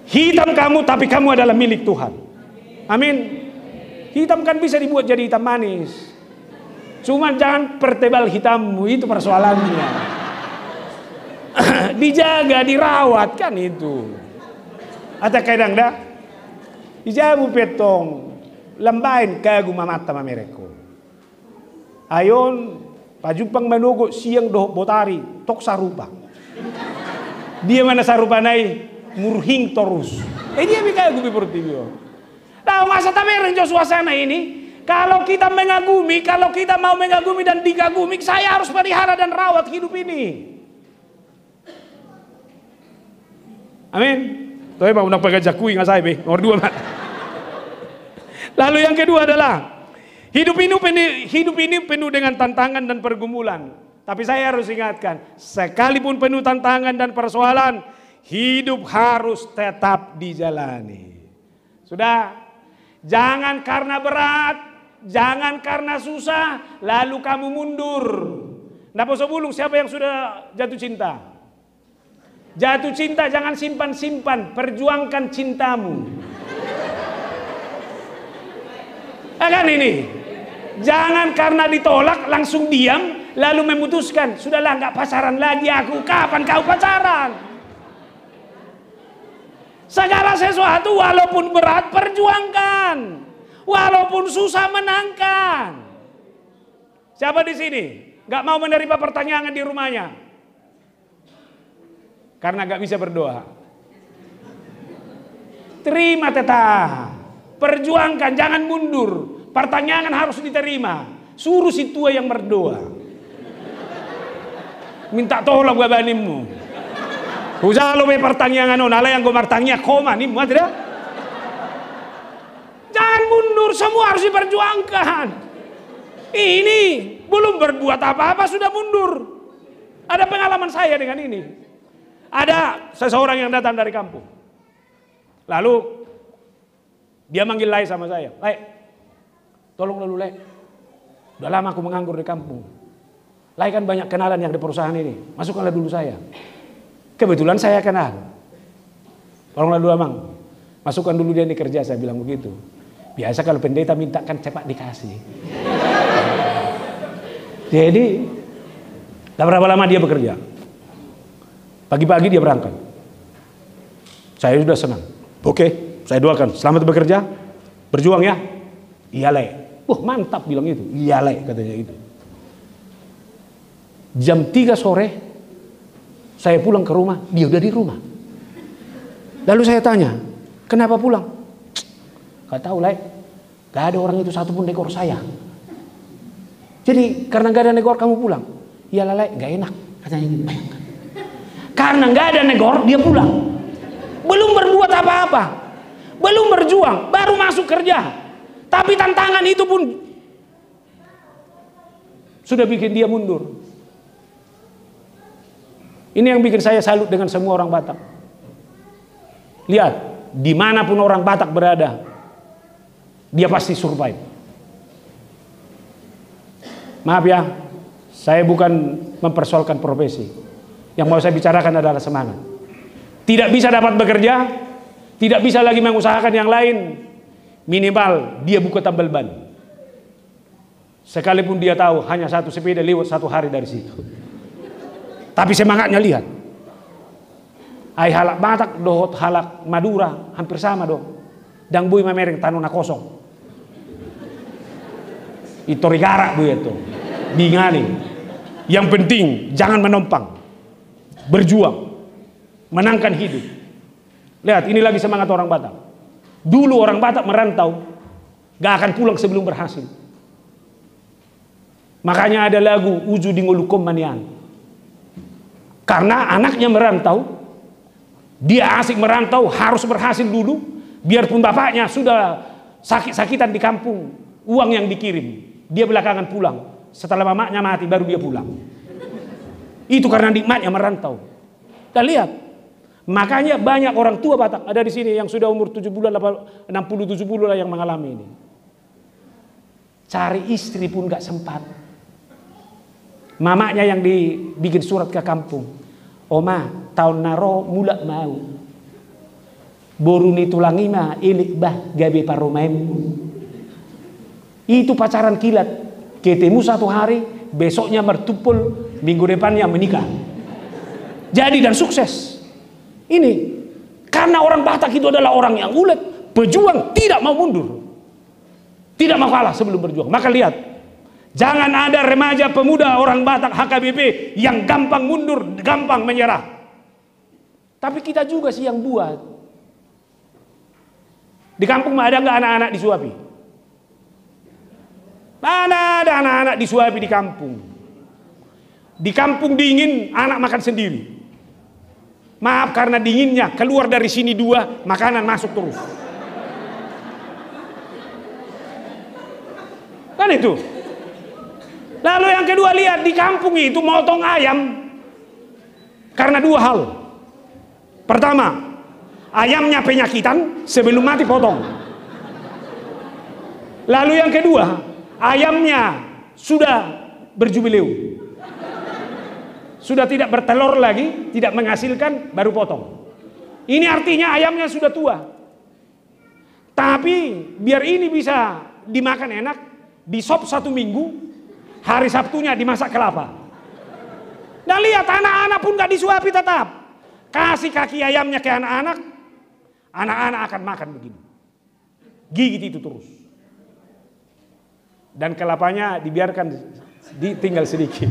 Hitam kamu tapi kamu adalah milik Tuhan. Amin. Hitam kan bisa dibuat jadi hitam manis. Cuman jangan pertebal hitammu itu persoalannya. Dijaga, dirawat kan itu. Atau kadang dah. Ijabu petong. Lembain kagum mata mereka. Ayon pang menogo siang doh botari tok sarupa. Dia mana sarupa nai murhing terus. Eh dia mikir perut bertibio. Nah masa tamereng jauh suasana ini. Kalau kita mengagumi, kalau kita mau mengagumi dan digagumi, saya harus pelihara dan rawat hidup ini. Amin. Tapi mau nak pakai jakui nggak saya be. Nomor dua mat. Lalu yang kedua adalah Hidup ini penuh, hidup ini penuh dengan tantangan dan pergumulan. Tapi saya harus ingatkan, sekalipun penuh tantangan dan persoalan, hidup harus tetap dijalani. Sudah, jangan karena berat, jangan karena susah, lalu kamu mundur. Nah, poso bulung siapa yang sudah jatuh cinta? Jatuh cinta jangan simpan-simpan, perjuangkan cintamu. Akan ya ini? Jangan karena ditolak langsung diam lalu memutuskan sudahlah nggak pacaran lagi aku kapan kau pacaran. Segala sesuatu walaupun berat perjuangkan. Walaupun susah menangkan. Siapa di sini? Nggak mau menerima pertanyaan di rumahnya. Karena nggak bisa berdoa. Terima tetap. Perjuangkan, jangan mundur. Pertanyaan harus diterima. Suruh si tua yang berdoa. Minta tolong banimu. Usah lo be pertanyaan on oh, yang gue bertanya koma nih muat tidak? Jangan mundur, semua harus diperjuangkan. Ini belum berbuat apa-apa sudah mundur. Ada pengalaman saya dengan ini. Ada seseorang yang datang dari kampung. Lalu dia manggil Lai sama saya. Lai, Tolong lalu Lek. Udah lama aku menganggur di kampung. Lai kan banyak kenalan yang di perusahaan ini. Masukkanlah dulu saya. Kebetulan saya kenal. tolong lalu Amang. Masukkan dulu dia ini kerja, saya bilang begitu. Biasa kalau pendeta minta kan cepat dikasih. Jadi, tak berapa lama dia bekerja. Pagi-pagi dia berangkat. Saya sudah senang. Oke, saya doakan. Selamat bekerja. Berjuang ya. Iya, lek. Wah mantap bilang itu. Iyalah katanya itu. Jam 3 sore saya pulang ke rumah, dia udah di rumah. Lalu saya tanya, kenapa pulang? Gak tahu lah, gak ada orang itu satupun dekor saya. Jadi karena gak ada negor kamu pulang. ya lalai gak enak katanya gitu. Bayangkan. Karena gak ada negor dia pulang. Belum berbuat apa-apa. Belum berjuang, baru masuk kerja. Tapi tantangan itu pun sudah bikin dia mundur. Ini yang bikin saya salut dengan semua orang Batak. Lihat, dimanapun orang Batak berada, dia pasti survive. Maaf ya, saya bukan mempersoalkan profesi. Yang mau saya bicarakan adalah semangat. Tidak bisa dapat bekerja, tidak bisa lagi mengusahakan yang lain, Minimal dia buka tambal ban. Sekalipun dia tahu hanya satu sepeda lewat satu hari dari situ. Tapi semangatnya lihat. Ai halak batak dohot halak madura hampir sama dong. Dang bui mamereng tanuna kosong. Itu rigara bui itu. Dingali. Yang penting jangan menompang. Berjuang. Menangkan hidup. Lihat ini lagi semangat orang Batak. Dulu orang Batak merantau, gak akan pulang sebelum berhasil. Makanya ada lagu Uju Dingolukom Manian. Karena anaknya merantau, dia asik merantau harus berhasil dulu, biarpun bapaknya sudah sakit-sakitan di kampung, uang yang dikirim, dia belakangan pulang. Setelah mamanya mati baru dia pulang. Itu karena nikmatnya merantau. Kita lihat Makanya banyak orang tua Batak ada di sini yang sudah umur 7 bulan, 60, 70 lah yang mengalami ini. Cari istri pun gak sempat. Mamanya yang dibikin surat ke kampung. Oma, tahun naro mula mau. Boruni tulangima ilik bah gabe paromaim. Itu pacaran kilat. Ketemu satu hari, besoknya bertumpul minggu depannya menikah. Jadi dan sukses. Ini karena orang Batak itu adalah orang yang ulet, pejuang tidak mau mundur. Tidak mau kalah sebelum berjuang. Maka lihat, jangan ada remaja pemuda orang Batak HKBP yang gampang mundur, gampang menyerah. Tapi kita juga sih yang buat. Di kampung ada nggak anak-anak disuapi? Mana ada anak-anak disuapi di kampung? Di kampung dingin, anak makan sendiri. Maaf karena dinginnya, keluar dari sini dua, makanan masuk terus. Kan itu. Lalu yang kedua lihat di kampung itu motong ayam karena dua hal. Pertama, ayamnya penyakitan sebelum mati potong. Lalu yang kedua, ayamnya sudah berjubileu sudah tidak bertelur lagi, tidak menghasilkan, baru potong. Ini artinya ayamnya sudah tua. Tapi biar ini bisa dimakan enak, disop satu minggu, hari Sabtunya dimasak kelapa. Dan nah, lihat anak-anak pun gak disuapi tetap. Kasih kaki ayamnya ke anak-anak, anak-anak akan makan begini. Gigit itu terus. Dan kelapanya dibiarkan ditinggal sedikit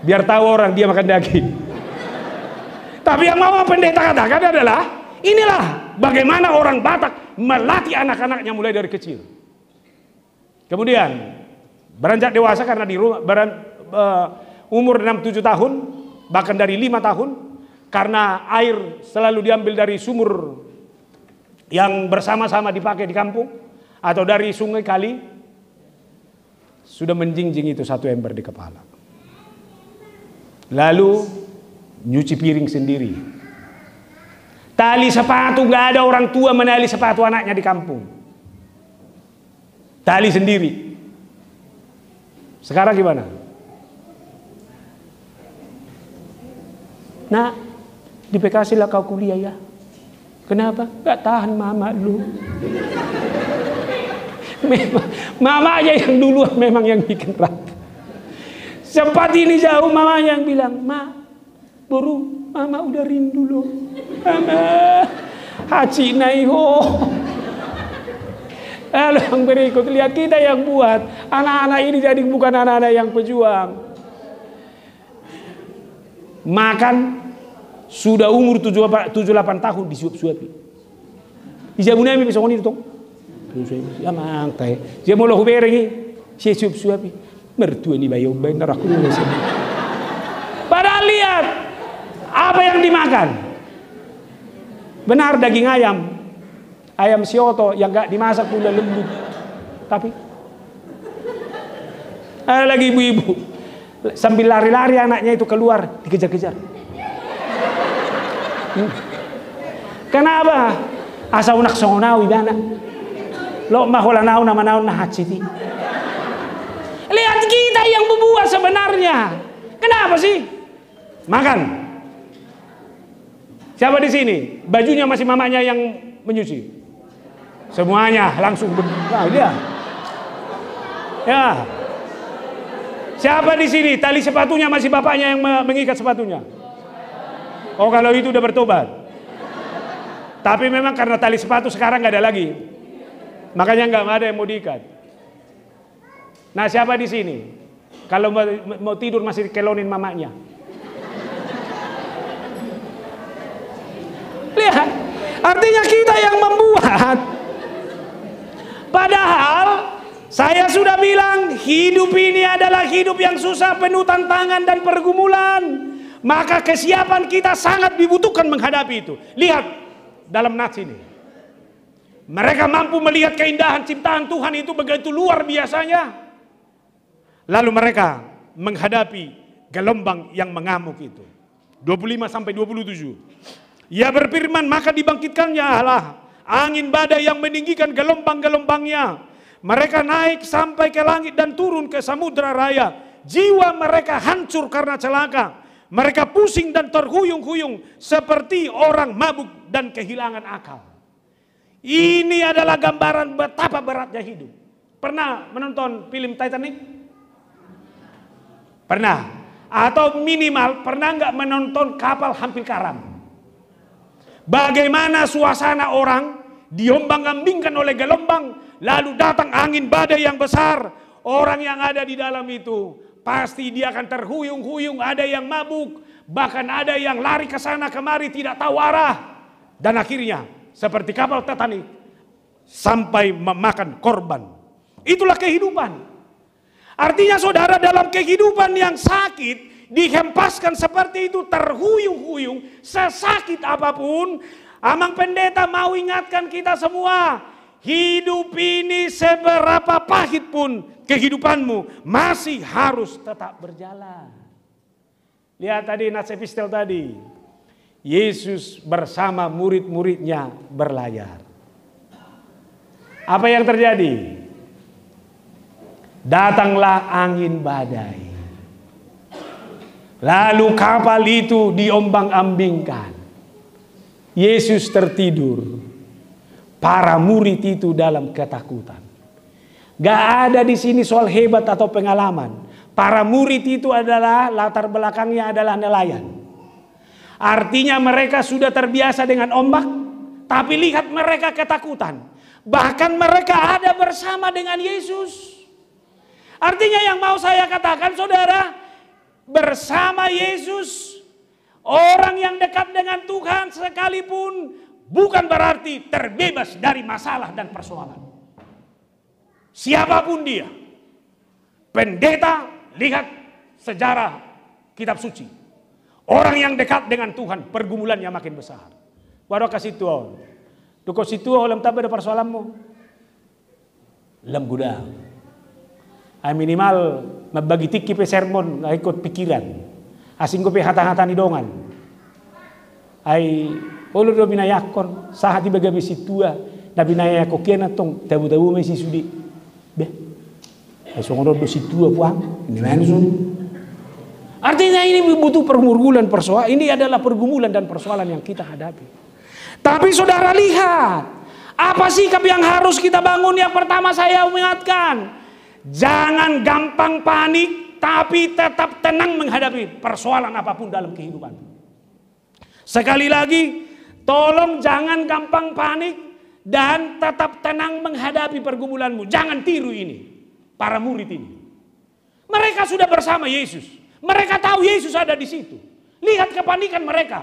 biar tahu orang dia makan daging tapi yang mau pendeta katakan adalah inilah bagaimana orang Batak melatih anak-anaknya mulai dari kecil kemudian beranjak dewasa karena di rumah beran, uh, umur 6-7 tahun bahkan dari 5 tahun karena air selalu diambil dari sumur yang bersama-sama dipakai di kampung atau dari sungai kali sudah menjinjing itu satu ember di kepala Lalu nyuci piring sendiri. Tali sepatu gak ada orang tua menali sepatu anaknya di kampung. Tali sendiri. Sekarang gimana? Nah, di PKS lah kau kuliah ya. Kenapa? Gak tahan mama lu. Memang, mama aja yang duluan memang yang bikin rapi. Sempat ini jauh mama yang bilang, Ma, buru mama udah rindu loh. Mama, haji naiho. Lalu yang berikut, lihat kita yang buat. Anak-anak ini jadi bukan anak-anak yang pejuang. Makan, sudah umur 78 tahun disuap-suapi. Ijabunai mi bisa ngomong itu. Ya mantai Dia mau lo bereng, suap suapi mertua ini bayi aku neraka sini. Padahal lihat apa yang dimakan. Benar daging ayam, ayam sioto yang gak dimasak pula lembut. Tapi ada lagi ibu-ibu sambil lari-lari anaknya itu keluar dikejar-kejar. Hmm. Kenapa? Asa unak sonau ibana. Lo mahola nau nama nau nah membuat sebenarnya. Kenapa sih? Makan. Siapa di sini? Bajunya masih mamanya yang menyuci. Semuanya langsung berubah. dia. Ya. Siapa di sini? Tali sepatunya masih bapaknya yang mengikat sepatunya. Oh kalau itu udah bertobat. Tapi memang karena tali sepatu sekarang nggak ada lagi. Makanya nggak ada yang mau diikat. Nah siapa di sini? Kalau mau, mau tidur masih kelonin mamanya. Lihat, artinya kita yang membuat. Padahal saya sudah bilang hidup ini adalah hidup yang susah penuh tantangan dan pergumulan. Maka kesiapan kita sangat dibutuhkan menghadapi itu. Lihat dalam nats ini. Mereka mampu melihat keindahan ciptaan Tuhan itu begitu luar biasanya. Lalu mereka menghadapi gelombang yang mengamuk itu. 25 sampai 27. Ia berfirman, maka dibangkitkannya Allah angin badai yang meninggikan gelombang-gelombangnya. Mereka naik sampai ke langit dan turun ke samudera raya. Jiwa mereka hancur karena celaka. Mereka pusing dan terhuyung-huyung seperti orang mabuk dan kehilangan akal. Ini adalah gambaran betapa beratnya hidup. Pernah menonton film Titanic? Pernah. Atau minimal pernah nggak menonton kapal hampir karam. Bagaimana suasana orang diombang-ambingkan oleh gelombang, lalu datang angin badai yang besar. Orang yang ada di dalam itu pasti dia akan terhuyung-huyung, ada yang mabuk, bahkan ada yang lari ke sana kemari tidak tahu arah. Dan akhirnya seperti kapal Titanic sampai memakan korban. Itulah kehidupan. Artinya saudara dalam kehidupan yang sakit, dihempaskan seperti itu terhuyung-huyung, sesakit apapun, Amang Pendeta mau ingatkan kita semua, hidup ini seberapa pahit pun kehidupanmu masih harus tetap berjalan. Lihat tadi Natsepistel tadi, Yesus bersama murid-muridnya berlayar. Apa yang terjadi? datanglah angin badai. Lalu kapal itu diombang-ambingkan. Yesus tertidur. Para murid itu dalam ketakutan. Gak ada di sini soal hebat atau pengalaman. Para murid itu adalah latar belakangnya adalah nelayan. Artinya mereka sudah terbiasa dengan ombak, tapi lihat mereka ketakutan. Bahkan mereka ada bersama dengan Yesus. Artinya yang mau saya katakan saudara, bersama Yesus, orang yang dekat dengan Tuhan sekalipun bukan berarti terbebas dari masalah dan persoalan. Siapapun dia, pendeta, lihat sejarah kitab suci. Orang yang dekat dengan Tuhan, pergumulannya makin besar. Waroka situ Duko situ olam tabe persoalanmu. Lem gudang ay minimal mabagiti pe sermon ay ikot pikiran asing ko pe hata-hata ni dongan ay ulo do binayakon sahati bagami situa na binayako kena tong tabu-tabu me si sudi be ay songodo do situa puang ini mana hmm. sun? Artinya ini butuh permurgulan persoalan. Ini adalah pergumulan dan persoalan yang kita hadapi. Tapi saudara lihat, apa sikap yang harus kita bangun? Yang pertama saya ingatkan, Jangan gampang panik, tapi tetap tenang menghadapi persoalan apapun dalam kehidupan. Sekali lagi, tolong jangan gampang panik dan tetap tenang menghadapi pergumulanmu. Jangan tiru ini, para murid ini. Mereka sudah bersama Yesus. Mereka tahu Yesus ada di situ. Lihat kepanikan mereka.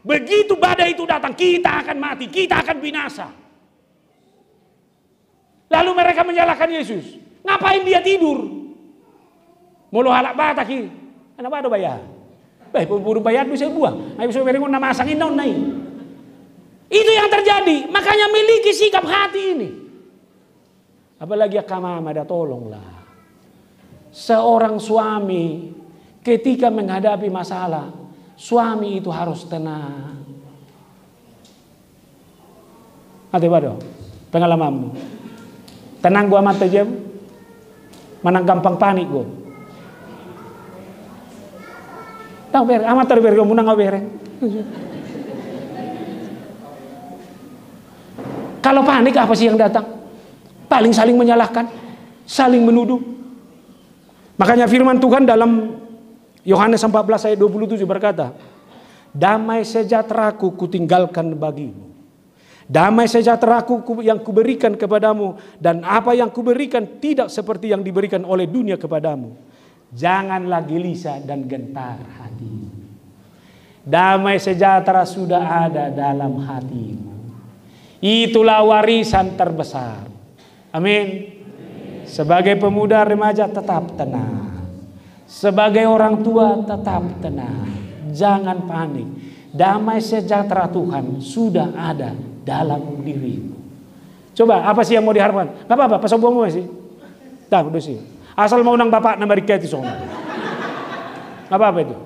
Begitu badai itu datang, kita akan mati, kita akan binasa. Lalu mereka menyalahkan Yesus. Ngapain dia tidur? Mulu halak bata ki. Ana bado bayar. Baik, eh, buru bayar bisa buah. Ayo bisa berengon nama asangin non naik. Itu yang terjadi. Makanya miliki sikap hati ini. Apalagi ya ada tolonglah. Seorang suami ketika menghadapi masalah, suami itu harus tenang. Ate bado, pengalamanmu. Tenang gua mata jam. Mana gampang panik gue. Tahu bereng, amat bereng, kamu nang ber. Kalau panik apa sih yang datang? Paling saling menyalahkan, saling menuduh. Makanya firman Tuhan dalam Yohanes 14 ayat 27 berkata, Damai sejahtera-Ku kutinggalkan bagimu. Damai sejahteraku yang kuberikan kepadamu dan apa yang kuberikan tidak seperti yang diberikan oleh dunia kepadamu. Janganlah gelisah dan gentar hatimu. Damai sejahtera sudah ada dalam hatimu. Itulah warisan terbesar. Amin. Sebagai pemuda remaja tetap tenang. Sebagai orang tua tetap tenang. Jangan panik. Damai sejahtera Tuhan sudah ada dalam dirimu. Coba apa sih yang mau diharapkan? Gak apa-apa, pasobomu sih? Tahu udah sih. Asal mau nang bapak nama bari itu semua. Gak apa-apa itu.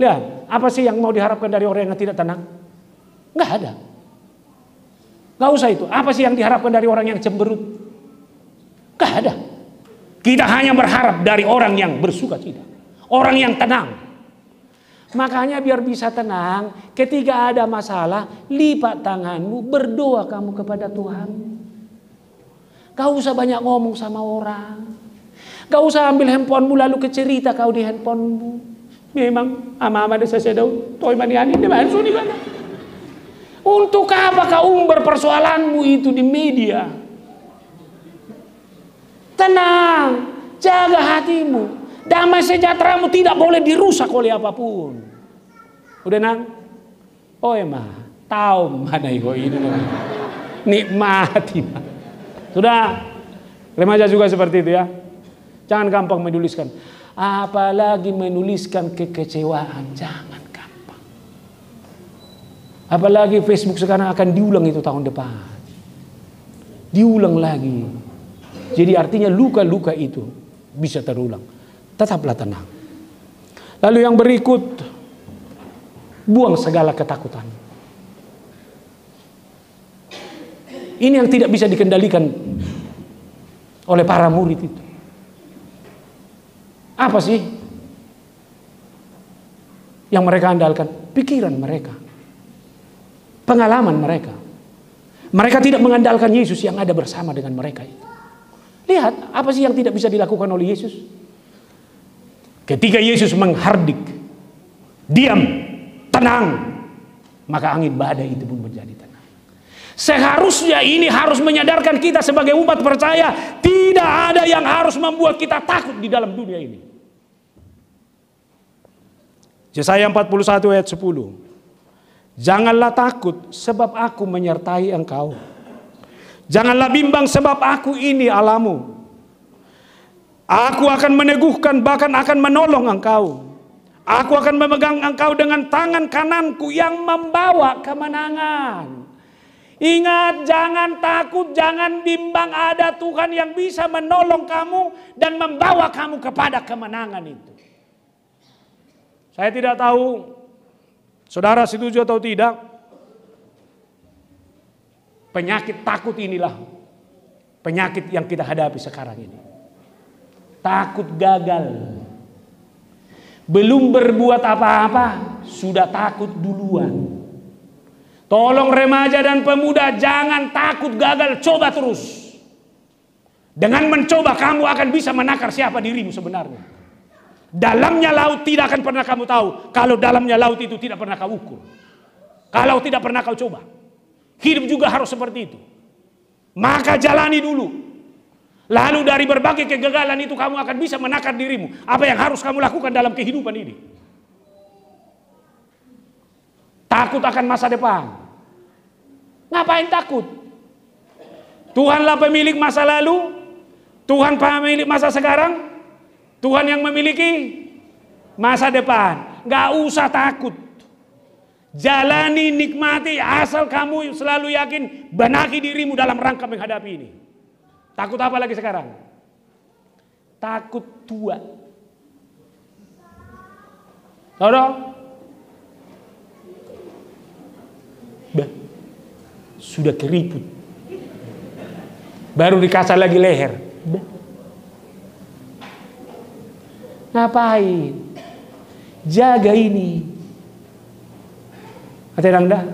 Lihat, apa sih yang mau diharapkan dari orang yang tidak tenang? Gak ada. Gak usah itu. Apa sih yang diharapkan dari orang yang cemberut? Gak ada. Kita hanya berharap dari orang yang bersuka cita. Orang yang tenang. Makanya biar bisa tenang, ketika ada masalah, lipat tanganmu, berdoa kamu kepada Tuhan. Kau usah banyak ngomong sama orang. Kau usah ambil handphonemu lalu kecerita kau di handphonemu. Memang ama-ama desa sedau, toy ini dimana suni mana? Untuk apa kau umbar persoalanmu itu di media? Tenang, jaga hatimu. Damai sejahteramu tidak boleh dirusak oleh apapun. Udah nang? Oh emang, ya, tahu mana ibu ini Nikmati. Nikmati. Sudah, remaja juga seperti itu ya. Jangan gampang menuliskan. Apalagi menuliskan kekecewaan. Jangan gampang. Apalagi Facebook sekarang akan diulang itu tahun depan. Diulang lagi. Jadi artinya luka-luka itu bisa terulang. Tetaplah tenang. Lalu yang berikut, buang segala ketakutan. Ini yang tidak bisa dikendalikan oleh para murid itu. Apa sih yang mereka andalkan? Pikiran mereka. Pengalaman mereka. Mereka tidak mengandalkan Yesus yang ada bersama dengan mereka itu. Lihat, apa sih yang tidak bisa dilakukan oleh Yesus? Ketika Yesus menghardik, diam, tenang, maka angin badai itu pun menjadi tenang. Seharusnya ini harus menyadarkan kita sebagai umat percaya, tidak ada yang harus membuat kita takut di dalam dunia ini. Yesaya 41 ayat 10. Janganlah takut sebab aku menyertai engkau. Janganlah bimbang sebab aku ini alamu. Aku akan meneguhkan bahkan akan menolong engkau. Aku akan memegang engkau dengan tangan kananku yang membawa kemenangan. Ingat, jangan takut, jangan bimbang. Ada Tuhan yang bisa menolong kamu dan membawa kamu kepada kemenangan itu. Saya tidak tahu, saudara setuju atau tidak, penyakit takut inilah penyakit yang kita hadapi sekarang ini takut gagal. Belum berbuat apa-apa, sudah takut duluan. Tolong remaja dan pemuda jangan takut gagal, coba terus. Dengan mencoba kamu akan bisa menakar siapa dirimu sebenarnya. Dalamnya laut tidak akan pernah kamu tahu kalau dalamnya laut itu tidak pernah kau ukur. Kalau tidak pernah kau coba. Hidup juga harus seperti itu. Maka jalani dulu Lalu dari berbagai kegagalan itu kamu akan bisa menakar dirimu. Apa yang harus kamu lakukan dalam kehidupan ini? Takut akan masa depan. Ngapain takut? Tuhanlah pemilik masa lalu, Tuhan pemilik masa sekarang, Tuhan yang memiliki masa depan. Gak usah takut. Jalani, nikmati, asal kamu selalu yakin, benahi dirimu dalam rangka menghadapi ini. Takut apa lagi sekarang? Takut tua. Tahu dong? Bah, sudah keriput. Baru dikasar lagi leher. Bah. Ngapain? Jaga ini. Kata dah.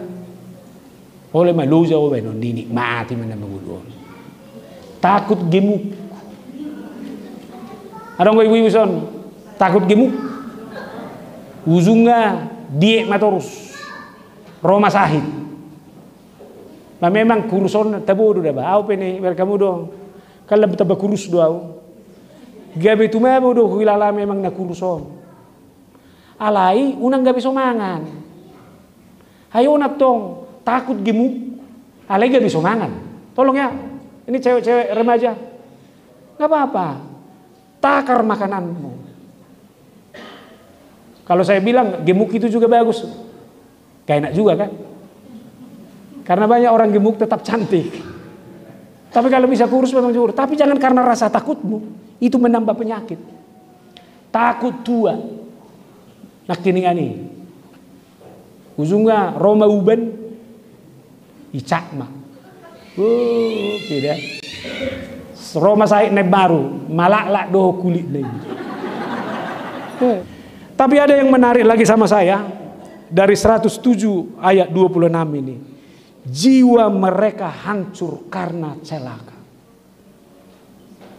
Oleh maluza, oleh non dinikmati mana mengulur takut gemuk ada nggak ibu-ibu son takut gemuk uzunga diek matorus roma sahid nah memang kuruson tabu udah bah au pene berkamu dong kalau betapa kurus doa gabe betul mebo udah hilala memang nak kuruson alai unang gabe somangan Ayo nak tong takut gemuk alai gabe somangan tolong ya ini cewek-cewek remaja. Gak apa-apa. Takar makananmu. Kalau saya bilang gemuk itu juga bagus. Gak enak juga kan? Karena banyak orang gemuk tetap cantik. Tapi kalau bisa kurus memang kurus. Tapi jangan karena rasa takutmu. Itu menambah penyakit. Takut tua. Nak ini. Uzunga, Roma Uben. Icak mah. Oh, oke tidak. Roma saya naik baru, malak-lak doh kulit lagi. Hmm. Tapi ada yang menarik lagi sama saya dari 107 ayat 26 ini. Jiwa mereka hancur karena celaka.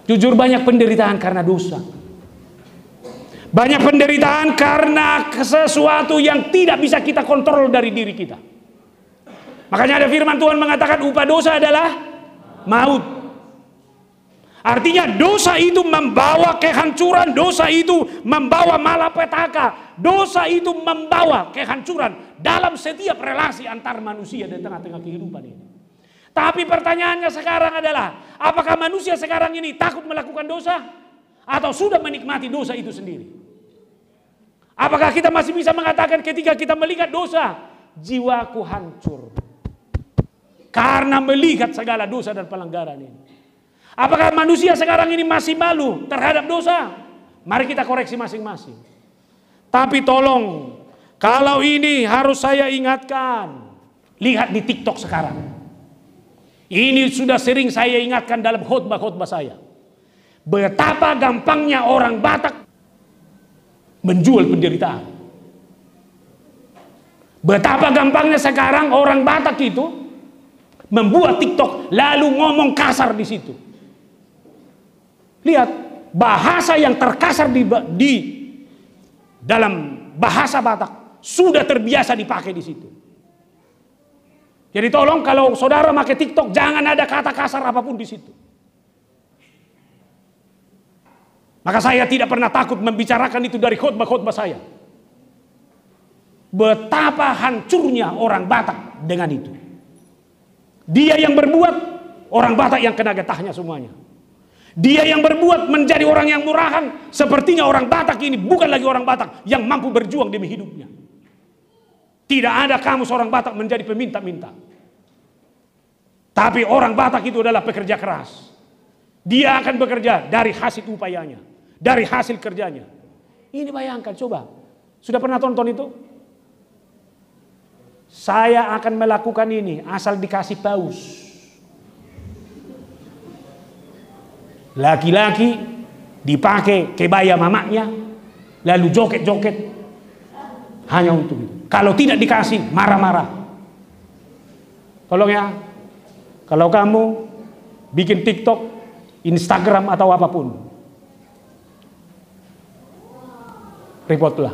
Jujur banyak penderitaan karena dosa. Banyak penderitaan karena sesuatu yang tidak bisa kita kontrol dari diri kita. Makanya ada firman Tuhan mengatakan upah dosa adalah maut. Artinya dosa itu membawa kehancuran, dosa itu membawa malapetaka, dosa itu membawa kehancuran dalam setiap relasi antar manusia di tengah-tengah kehidupan ini. Tapi pertanyaannya sekarang adalah, apakah manusia sekarang ini takut melakukan dosa atau sudah menikmati dosa itu sendiri? Apakah kita masih bisa mengatakan ketika kita melihat dosa, jiwaku hancur? Karena melihat segala dosa dan pelanggaran ini. Apakah manusia sekarang ini masih malu terhadap dosa? Mari kita koreksi masing-masing. Tapi tolong, kalau ini harus saya ingatkan. Lihat di TikTok sekarang. Ini sudah sering saya ingatkan dalam khutbah-khutbah saya. Betapa gampangnya orang Batak menjual penderitaan. Betapa gampangnya sekarang orang Batak itu membuat TikTok lalu ngomong kasar di situ. Lihat bahasa yang terkasar di, di dalam bahasa Batak sudah terbiasa dipakai di situ. Jadi tolong kalau saudara pakai TikTok jangan ada kata kasar apapun di situ. Maka saya tidak pernah takut membicarakan itu dari khotbah-khotbah saya. Betapa hancurnya orang Batak dengan itu. Dia yang berbuat, orang Batak yang kena getahnya semuanya. Dia yang berbuat menjadi orang yang murahan. Sepertinya orang Batak ini bukan lagi orang Batak yang mampu berjuang demi hidupnya. Tidak ada kamu seorang Batak menjadi peminta-minta. Tapi orang Batak itu adalah pekerja keras. Dia akan bekerja dari hasil upayanya, dari hasil kerjanya. Ini bayangkan coba. Sudah pernah tonton itu? Saya akan melakukan ini asal dikasih paus. Laki-laki dipakai kebaya mamaknya, lalu joget-joget, hanya untuk itu. Kalau tidak dikasih, marah-marah. Tolong ya, kalau kamu bikin TikTok, Instagram atau apapun, reportlah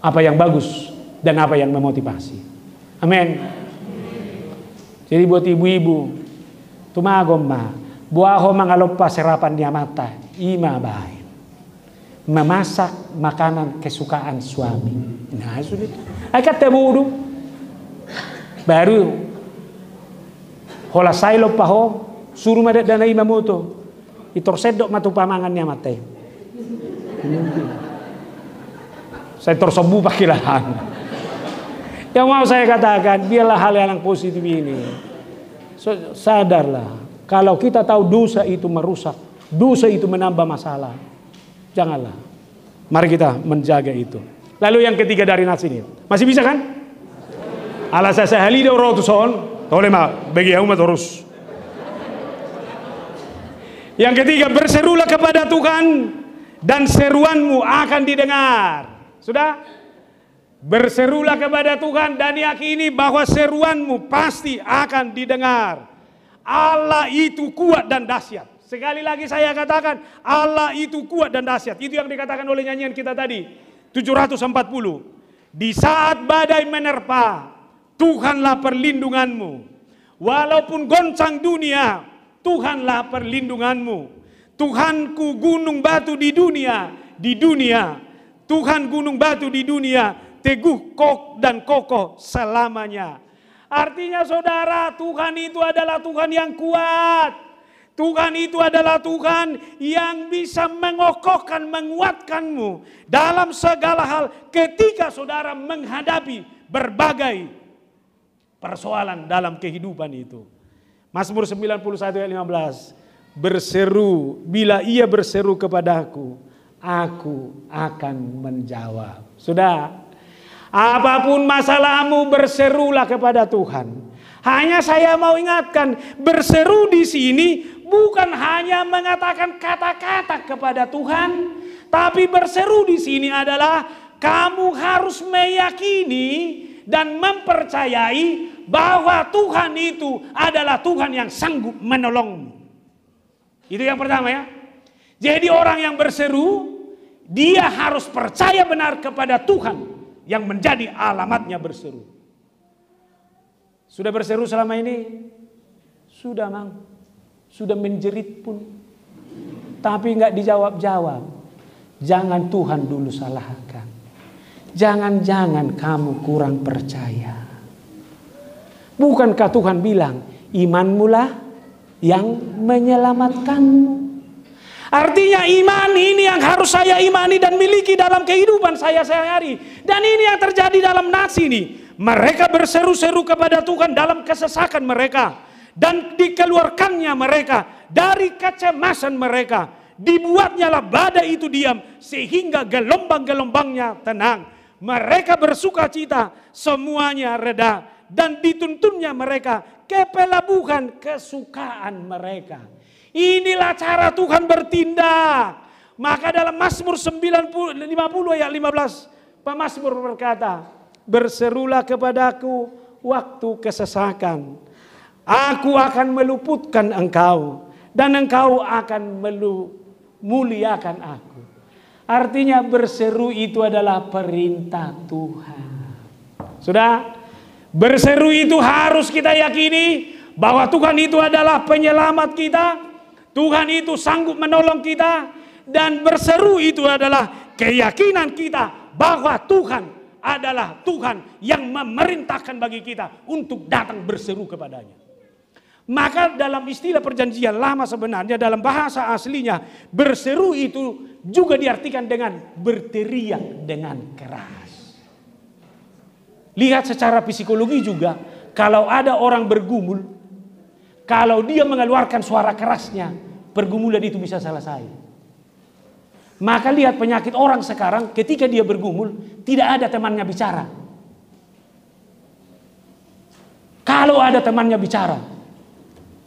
apa yang bagus dan apa yang memotivasi. Amin. Jadi buat ibu-ibu, buah buaho mangaloppa serapan mata, ima bain. Memasak makanan kesukaan suami. Nah, sulit. Akat tebudu. Baru hola sailo ho, suruh madat dana imamoto. Itor sedok matu pamangan niamate. Saya tersembuh pakilahan. Yang mau saya katakan, biarlah hal yang positif ini. So, sadarlah, kalau kita tahu dosa itu merusak, dosa itu menambah masalah. Janganlah. Mari kita menjaga itu. Lalu yang ketiga dari nas ini. Masih bisa kan? Ala sahali da rotuson. mak bagi umat terus. Yang ketiga berserulah kepada Tuhan dan seruanmu akan didengar. Sudah? Berserulah kepada Tuhan dan yakini bahwa seruanmu pasti akan didengar. Allah itu kuat dan dahsyat. Sekali lagi saya katakan, Allah itu kuat dan dahsyat. Itu yang dikatakan oleh nyanyian kita tadi, 740. Di saat badai menerpa, Tuhanlah perlindunganmu. Walaupun goncang dunia, Tuhanlah perlindunganmu. Tuhanku gunung batu di dunia, di dunia. Tuhan gunung batu di dunia, teguh kok dan kokoh selamanya. Artinya saudara, Tuhan itu adalah Tuhan yang kuat. Tuhan itu adalah Tuhan yang bisa mengokohkan, menguatkanmu dalam segala hal ketika saudara menghadapi berbagai persoalan dalam kehidupan itu. Mazmur 91 ayat 15. Berseru, bila ia berseru kepadaku, aku akan menjawab. Sudah, Apapun masalahmu berserulah kepada Tuhan. Hanya saya mau ingatkan, berseru di sini bukan hanya mengatakan kata-kata kepada Tuhan, tapi berseru di sini adalah kamu harus meyakini dan mempercayai bahwa Tuhan itu adalah Tuhan yang sanggup menolongmu. Itu yang pertama ya. Jadi orang yang berseru dia harus percaya benar kepada Tuhan yang menjadi alamatnya berseru. Sudah berseru selama ini? Sudah mang. Sudah menjerit pun. Tapi nggak dijawab-jawab. Jangan Tuhan dulu salahkan. Jangan-jangan kamu kurang percaya. Bukankah Tuhan bilang, imanmulah yang menyelamatkanmu. Artinya iman ini yang harus saya imani dan miliki dalam kehidupan saya sehari-hari. Dan ini yang terjadi dalam nas ini. Mereka berseru-seru kepada Tuhan dalam kesesakan mereka. Dan dikeluarkannya mereka dari kecemasan mereka. lah badai itu diam sehingga gelombang-gelombangnya tenang. Mereka bersuka cita, semuanya reda. Dan dituntunnya mereka ke pelabuhan kesukaan mereka. Inilah cara Tuhan bertindak. Maka dalam Mazmur 50 ayat 15, Mazmur berkata, Berserulah kepadaku waktu kesesakan. Aku akan meluputkan engkau dan engkau akan memuliakan aku. Artinya berseru itu adalah perintah Tuhan. Sudah? Berseru itu harus kita yakini bahwa Tuhan itu adalah penyelamat kita, Tuhan itu sanggup menolong kita dan berseru itu adalah keyakinan kita bahwa Tuhan adalah Tuhan yang memerintahkan bagi kita untuk datang berseru kepadanya. Maka dalam istilah perjanjian lama sebenarnya dalam bahasa aslinya berseru itu juga diartikan dengan berteriak dengan keras. Lihat secara psikologi juga kalau ada orang bergumul kalau dia mengeluarkan suara kerasnya, pergumulan itu bisa selesai. Maka lihat penyakit orang sekarang ketika dia bergumul, tidak ada temannya bicara. Kalau ada temannya bicara,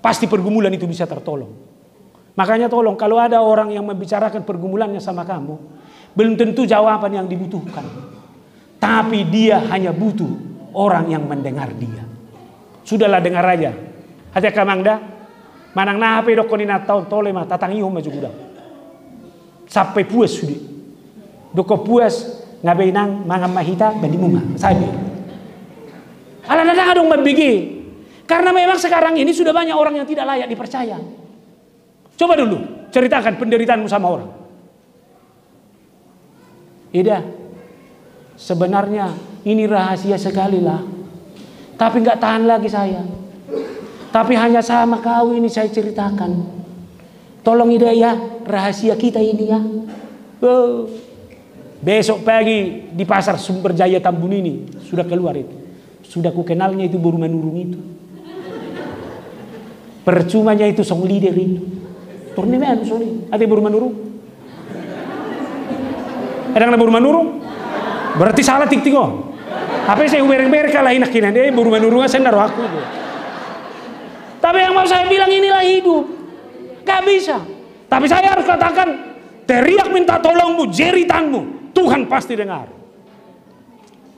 pasti pergumulan itu bisa tertolong. Makanya tolong kalau ada orang yang membicarakan pergumulannya sama kamu, belum tentu jawaban yang dibutuhkan. Tapi dia hanya butuh orang yang mendengar dia. Sudahlah dengar aja. Hati kamangda. Manang naha pedok na taun tole mah tatang iho maju gudang. Sampai puas sudi. Doko puas ngabe nang mangam mahita bandi muma. Sabi. Ala nada adong mabigi. Karena memang sekarang ini sudah banyak orang yang tidak layak dipercaya. Coba dulu ceritakan penderitaanmu sama orang. Ida, sebenarnya ini rahasia sekali lah. Tapi nggak tahan lagi saya. Tapi hanya sama kau ini saya ceritakan. Tolong ide ya rahasia kita ini ya. Oh. Besok pagi di pasar Sumber Jaya Tambun ini sudah keluar itu. Sudah ku kenalnya itu burung menurung itu. Percumanya itu song leader itu. Turnamen men sorry. Ada burung menurung. Ada yang burung menurung? Berarti salah tik tik oh. Apa saya uber-uber kalah nak kinan. Eh burung menurungnya saya naruh aku. Tapi yang mau saya bilang inilah hidup. Gak bisa. Tapi saya harus katakan, teriak minta tolongmu, jeritangmu. Tuhan pasti dengar.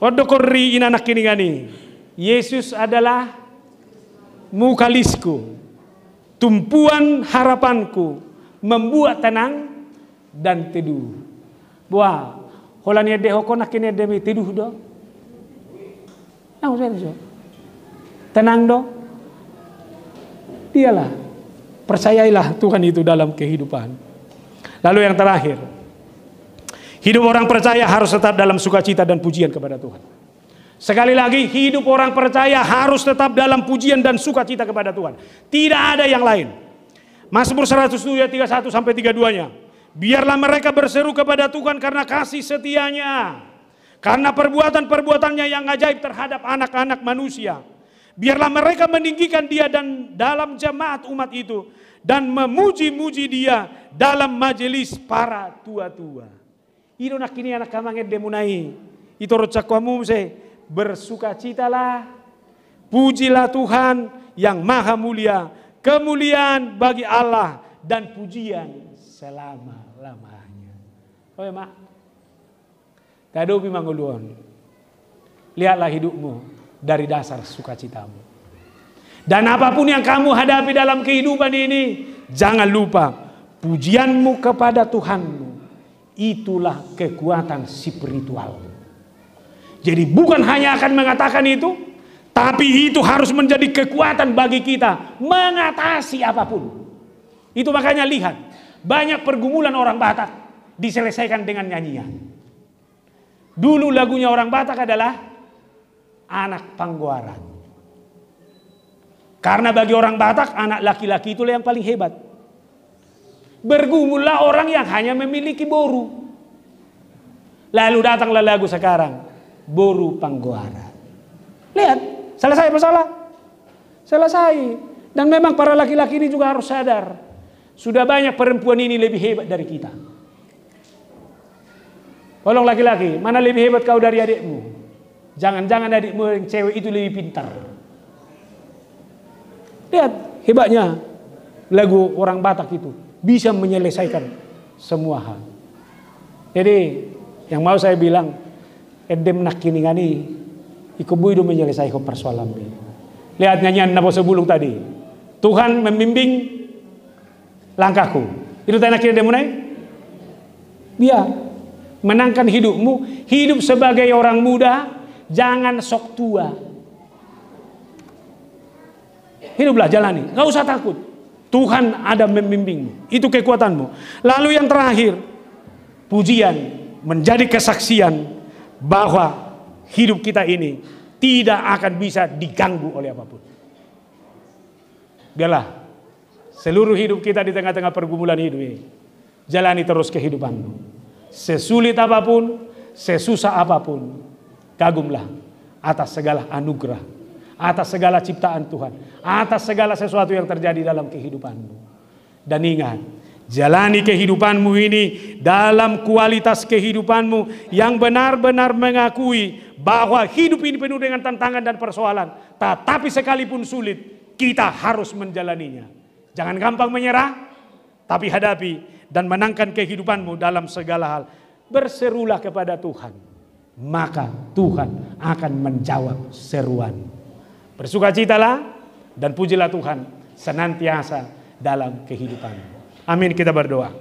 Odokori inanak kini gani. Yesus adalah mukalisku. Tumpuan harapanku. Membuat tenang dan teduh. Buah. Holania deho nak kini demi teduh dong. Nah, tenang dong. Iyalah Percayailah Tuhan itu dalam kehidupan. Lalu yang terakhir, hidup orang percaya harus tetap dalam sukacita dan pujian kepada Tuhan. Sekali lagi, hidup orang percaya harus tetap dalam pujian dan sukacita kepada Tuhan. Tidak ada yang lain. Mazmur 107 31 sampai 32-nya. Biarlah mereka berseru kepada Tuhan karena kasih setianya. Karena perbuatan-perbuatannya yang ajaib terhadap anak-anak manusia. Biarlah mereka meninggikan dia dan dalam jemaat umat itu dan memuji-muji dia dalam majelis para tua-tua. Itu nak kini anak kamange demunai. Itu rocakwamu se bersukacitalah. Pujilah Tuhan yang maha mulia, kemuliaan bagi Allah dan pujian selama-lamanya. Oh ya, Mak. Tadobi manguluan. Lihatlah hidupmu dari dasar sukacitamu. Dan apapun yang kamu hadapi dalam kehidupan ini, jangan lupa pujianmu kepada Tuhanmu. Itulah kekuatan spiritualmu. Jadi bukan hanya akan mengatakan itu, tapi itu harus menjadi kekuatan bagi kita mengatasi apapun. Itu makanya lihat, banyak pergumulan orang Batak diselesaikan dengan nyanyian. Dulu lagunya orang Batak adalah anak pangguaran. Karena bagi orang Batak anak laki-laki itulah yang paling hebat. Bergumullah orang yang hanya memiliki boru. Lalu datanglah lagu sekarang, boru pangguaran. Lihat, selesai masalah. Selesai. Dan memang para laki-laki ini juga harus sadar. Sudah banyak perempuan ini lebih hebat dari kita. Tolong laki-laki, mana lebih hebat kau dari adikmu? Jangan-jangan adikmu yang cewek itu lebih pintar. Lihat hebatnya lagu orang Batak itu bisa menyelesaikan semua hal. Jadi yang mau saya bilang edem nak kini ngani ikubu itu menyelesaikan persoalan ini. Lihat nyanyian Nabo Sebulung tadi. Tuhan membimbing langkahku. Itu tanda kira demunai. Biar menangkan hidupmu, hidup sebagai orang muda, Jangan sok tua. Hiduplah jalani, nggak usah takut. Tuhan ada membimbingmu. Itu kekuatanmu. Lalu yang terakhir, pujian menjadi kesaksian bahwa hidup kita ini tidak akan bisa diganggu oleh apapun. Biarlah seluruh hidup kita di tengah-tengah pergumulan hidup ini. Jalani terus kehidupanmu. Sesulit apapun, sesusah apapun, Kagumlah atas segala anugerah, atas segala ciptaan Tuhan, atas segala sesuatu yang terjadi dalam kehidupanmu. Dan ingat, jalani kehidupanmu ini dalam kualitas kehidupanmu yang benar-benar mengakui bahwa hidup ini penuh dengan tantangan dan persoalan. Tetapi sekalipun sulit, kita harus menjalaninya. Jangan gampang menyerah, tapi hadapi dan menangkan kehidupanmu dalam segala hal. Berserulah kepada Tuhan maka Tuhan akan menjawab seruan. Bersukacitalah dan pujilah Tuhan senantiasa dalam kehidupan. Amin kita berdoa.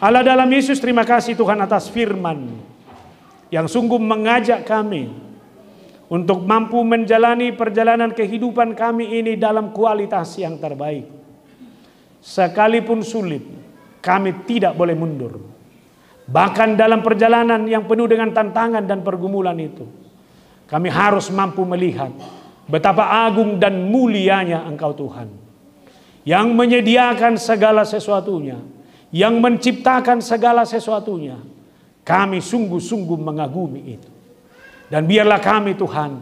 Allah dalam Yesus terima kasih Tuhan atas firman yang sungguh mengajak kami untuk mampu menjalani perjalanan kehidupan kami ini dalam kualitas yang terbaik. Sekalipun sulit, kami tidak boleh mundur Bahkan dalam perjalanan yang penuh dengan tantangan dan pergumulan itu, kami harus mampu melihat betapa agung dan mulianya Engkau Tuhan. Yang menyediakan segala sesuatunya, yang menciptakan segala sesuatunya. Kami sungguh-sungguh mengagumi itu. Dan biarlah kami Tuhan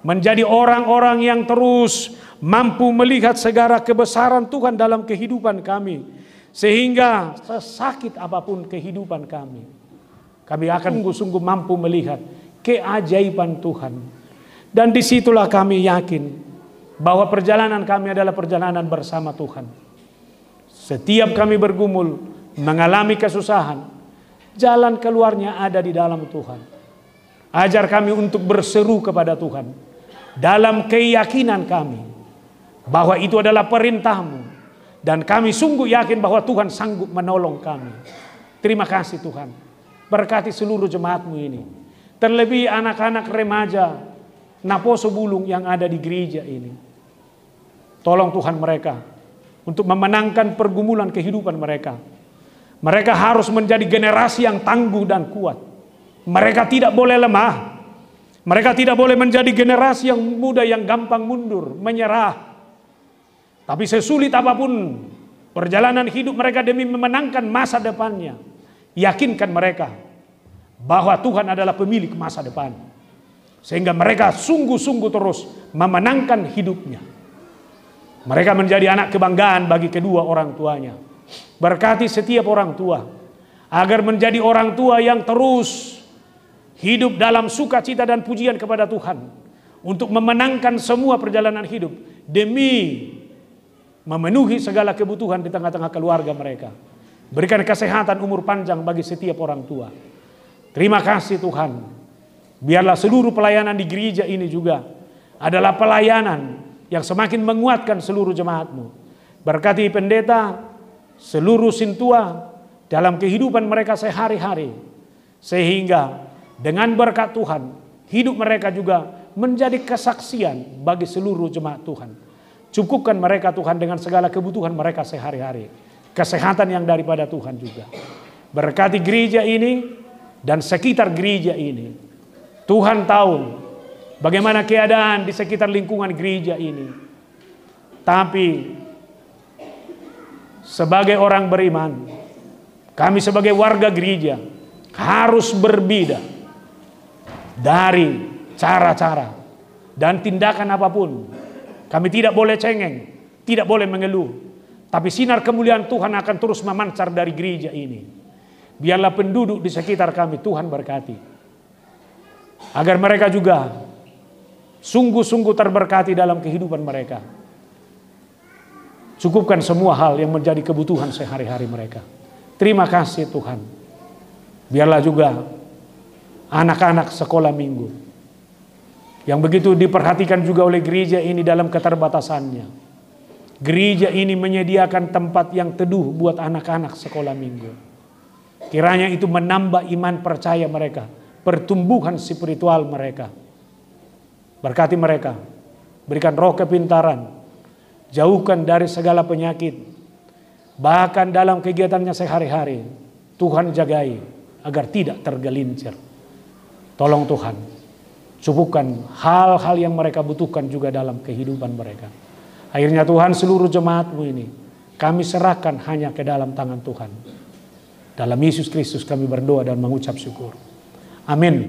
menjadi orang-orang yang terus mampu melihat segala kebesaran Tuhan dalam kehidupan kami sehingga sesakit apapun kehidupan kami, kami akan sungguh-sungguh mampu melihat keajaiban Tuhan. Dan disitulah kami yakin bahwa perjalanan kami adalah perjalanan bersama Tuhan. Setiap kami bergumul, mengalami kesusahan, jalan keluarnya ada di dalam Tuhan. Ajar kami untuk berseru kepada Tuhan dalam keyakinan kami bahwa itu adalah perintahmu dan kami sungguh yakin bahwa Tuhan sanggup menolong kami. Terima kasih Tuhan. Berkati seluruh jemaatmu ini. Terlebih anak-anak remaja Naposo Bulung yang ada di gereja ini. Tolong Tuhan mereka untuk memenangkan pergumulan kehidupan mereka. Mereka harus menjadi generasi yang tangguh dan kuat. Mereka tidak boleh lemah. Mereka tidak boleh menjadi generasi yang muda yang gampang mundur, menyerah, tapi sesulit apapun perjalanan hidup mereka demi memenangkan masa depannya. Yakinkan mereka bahwa Tuhan adalah pemilik masa depan. Sehingga mereka sungguh-sungguh terus memenangkan hidupnya. Mereka menjadi anak kebanggaan bagi kedua orang tuanya. Berkati setiap orang tua agar menjadi orang tua yang terus hidup dalam sukacita dan pujian kepada Tuhan untuk memenangkan semua perjalanan hidup demi memenuhi segala kebutuhan di tengah-tengah keluarga mereka. Berikan kesehatan umur panjang bagi setiap orang tua. Terima kasih Tuhan. Biarlah seluruh pelayanan di gereja ini juga adalah pelayanan yang semakin menguatkan seluruh jemaatmu. Berkati pendeta, seluruh sintua dalam kehidupan mereka sehari-hari. Sehingga dengan berkat Tuhan, hidup mereka juga menjadi kesaksian bagi seluruh jemaat Tuhan. Cukupkan mereka Tuhan dengan segala kebutuhan mereka sehari-hari. Kesehatan yang daripada Tuhan juga. Berkati gereja ini dan sekitar gereja ini. Tuhan tahu bagaimana keadaan di sekitar lingkungan gereja ini. Tapi sebagai orang beriman, kami sebagai warga gereja harus berbeda dari cara-cara dan tindakan apapun kami tidak boleh cengeng, tidak boleh mengeluh. Tapi sinar kemuliaan Tuhan akan terus memancar dari gereja ini. Biarlah penduduk di sekitar kami Tuhan berkati. Agar mereka juga sungguh-sungguh terberkati dalam kehidupan mereka. Cukupkan semua hal yang menjadi kebutuhan sehari-hari mereka. Terima kasih Tuhan. Biarlah juga anak-anak sekolah minggu yang begitu diperhatikan juga oleh gereja ini dalam keterbatasannya. Gereja ini menyediakan tempat yang teduh buat anak-anak sekolah minggu. Kiranya itu menambah iman percaya mereka, pertumbuhan spiritual mereka. Berkati mereka, berikan roh kepintaran, jauhkan dari segala penyakit, bahkan dalam kegiatannya sehari-hari. Tuhan jagai agar tidak tergelincir. Tolong Tuhan, Cukupkan hal-hal yang mereka butuhkan juga dalam kehidupan mereka. Akhirnya Tuhan seluruh jemaatmu ini kami serahkan hanya ke dalam tangan Tuhan. Dalam Yesus Kristus kami berdoa dan mengucap syukur. Amin.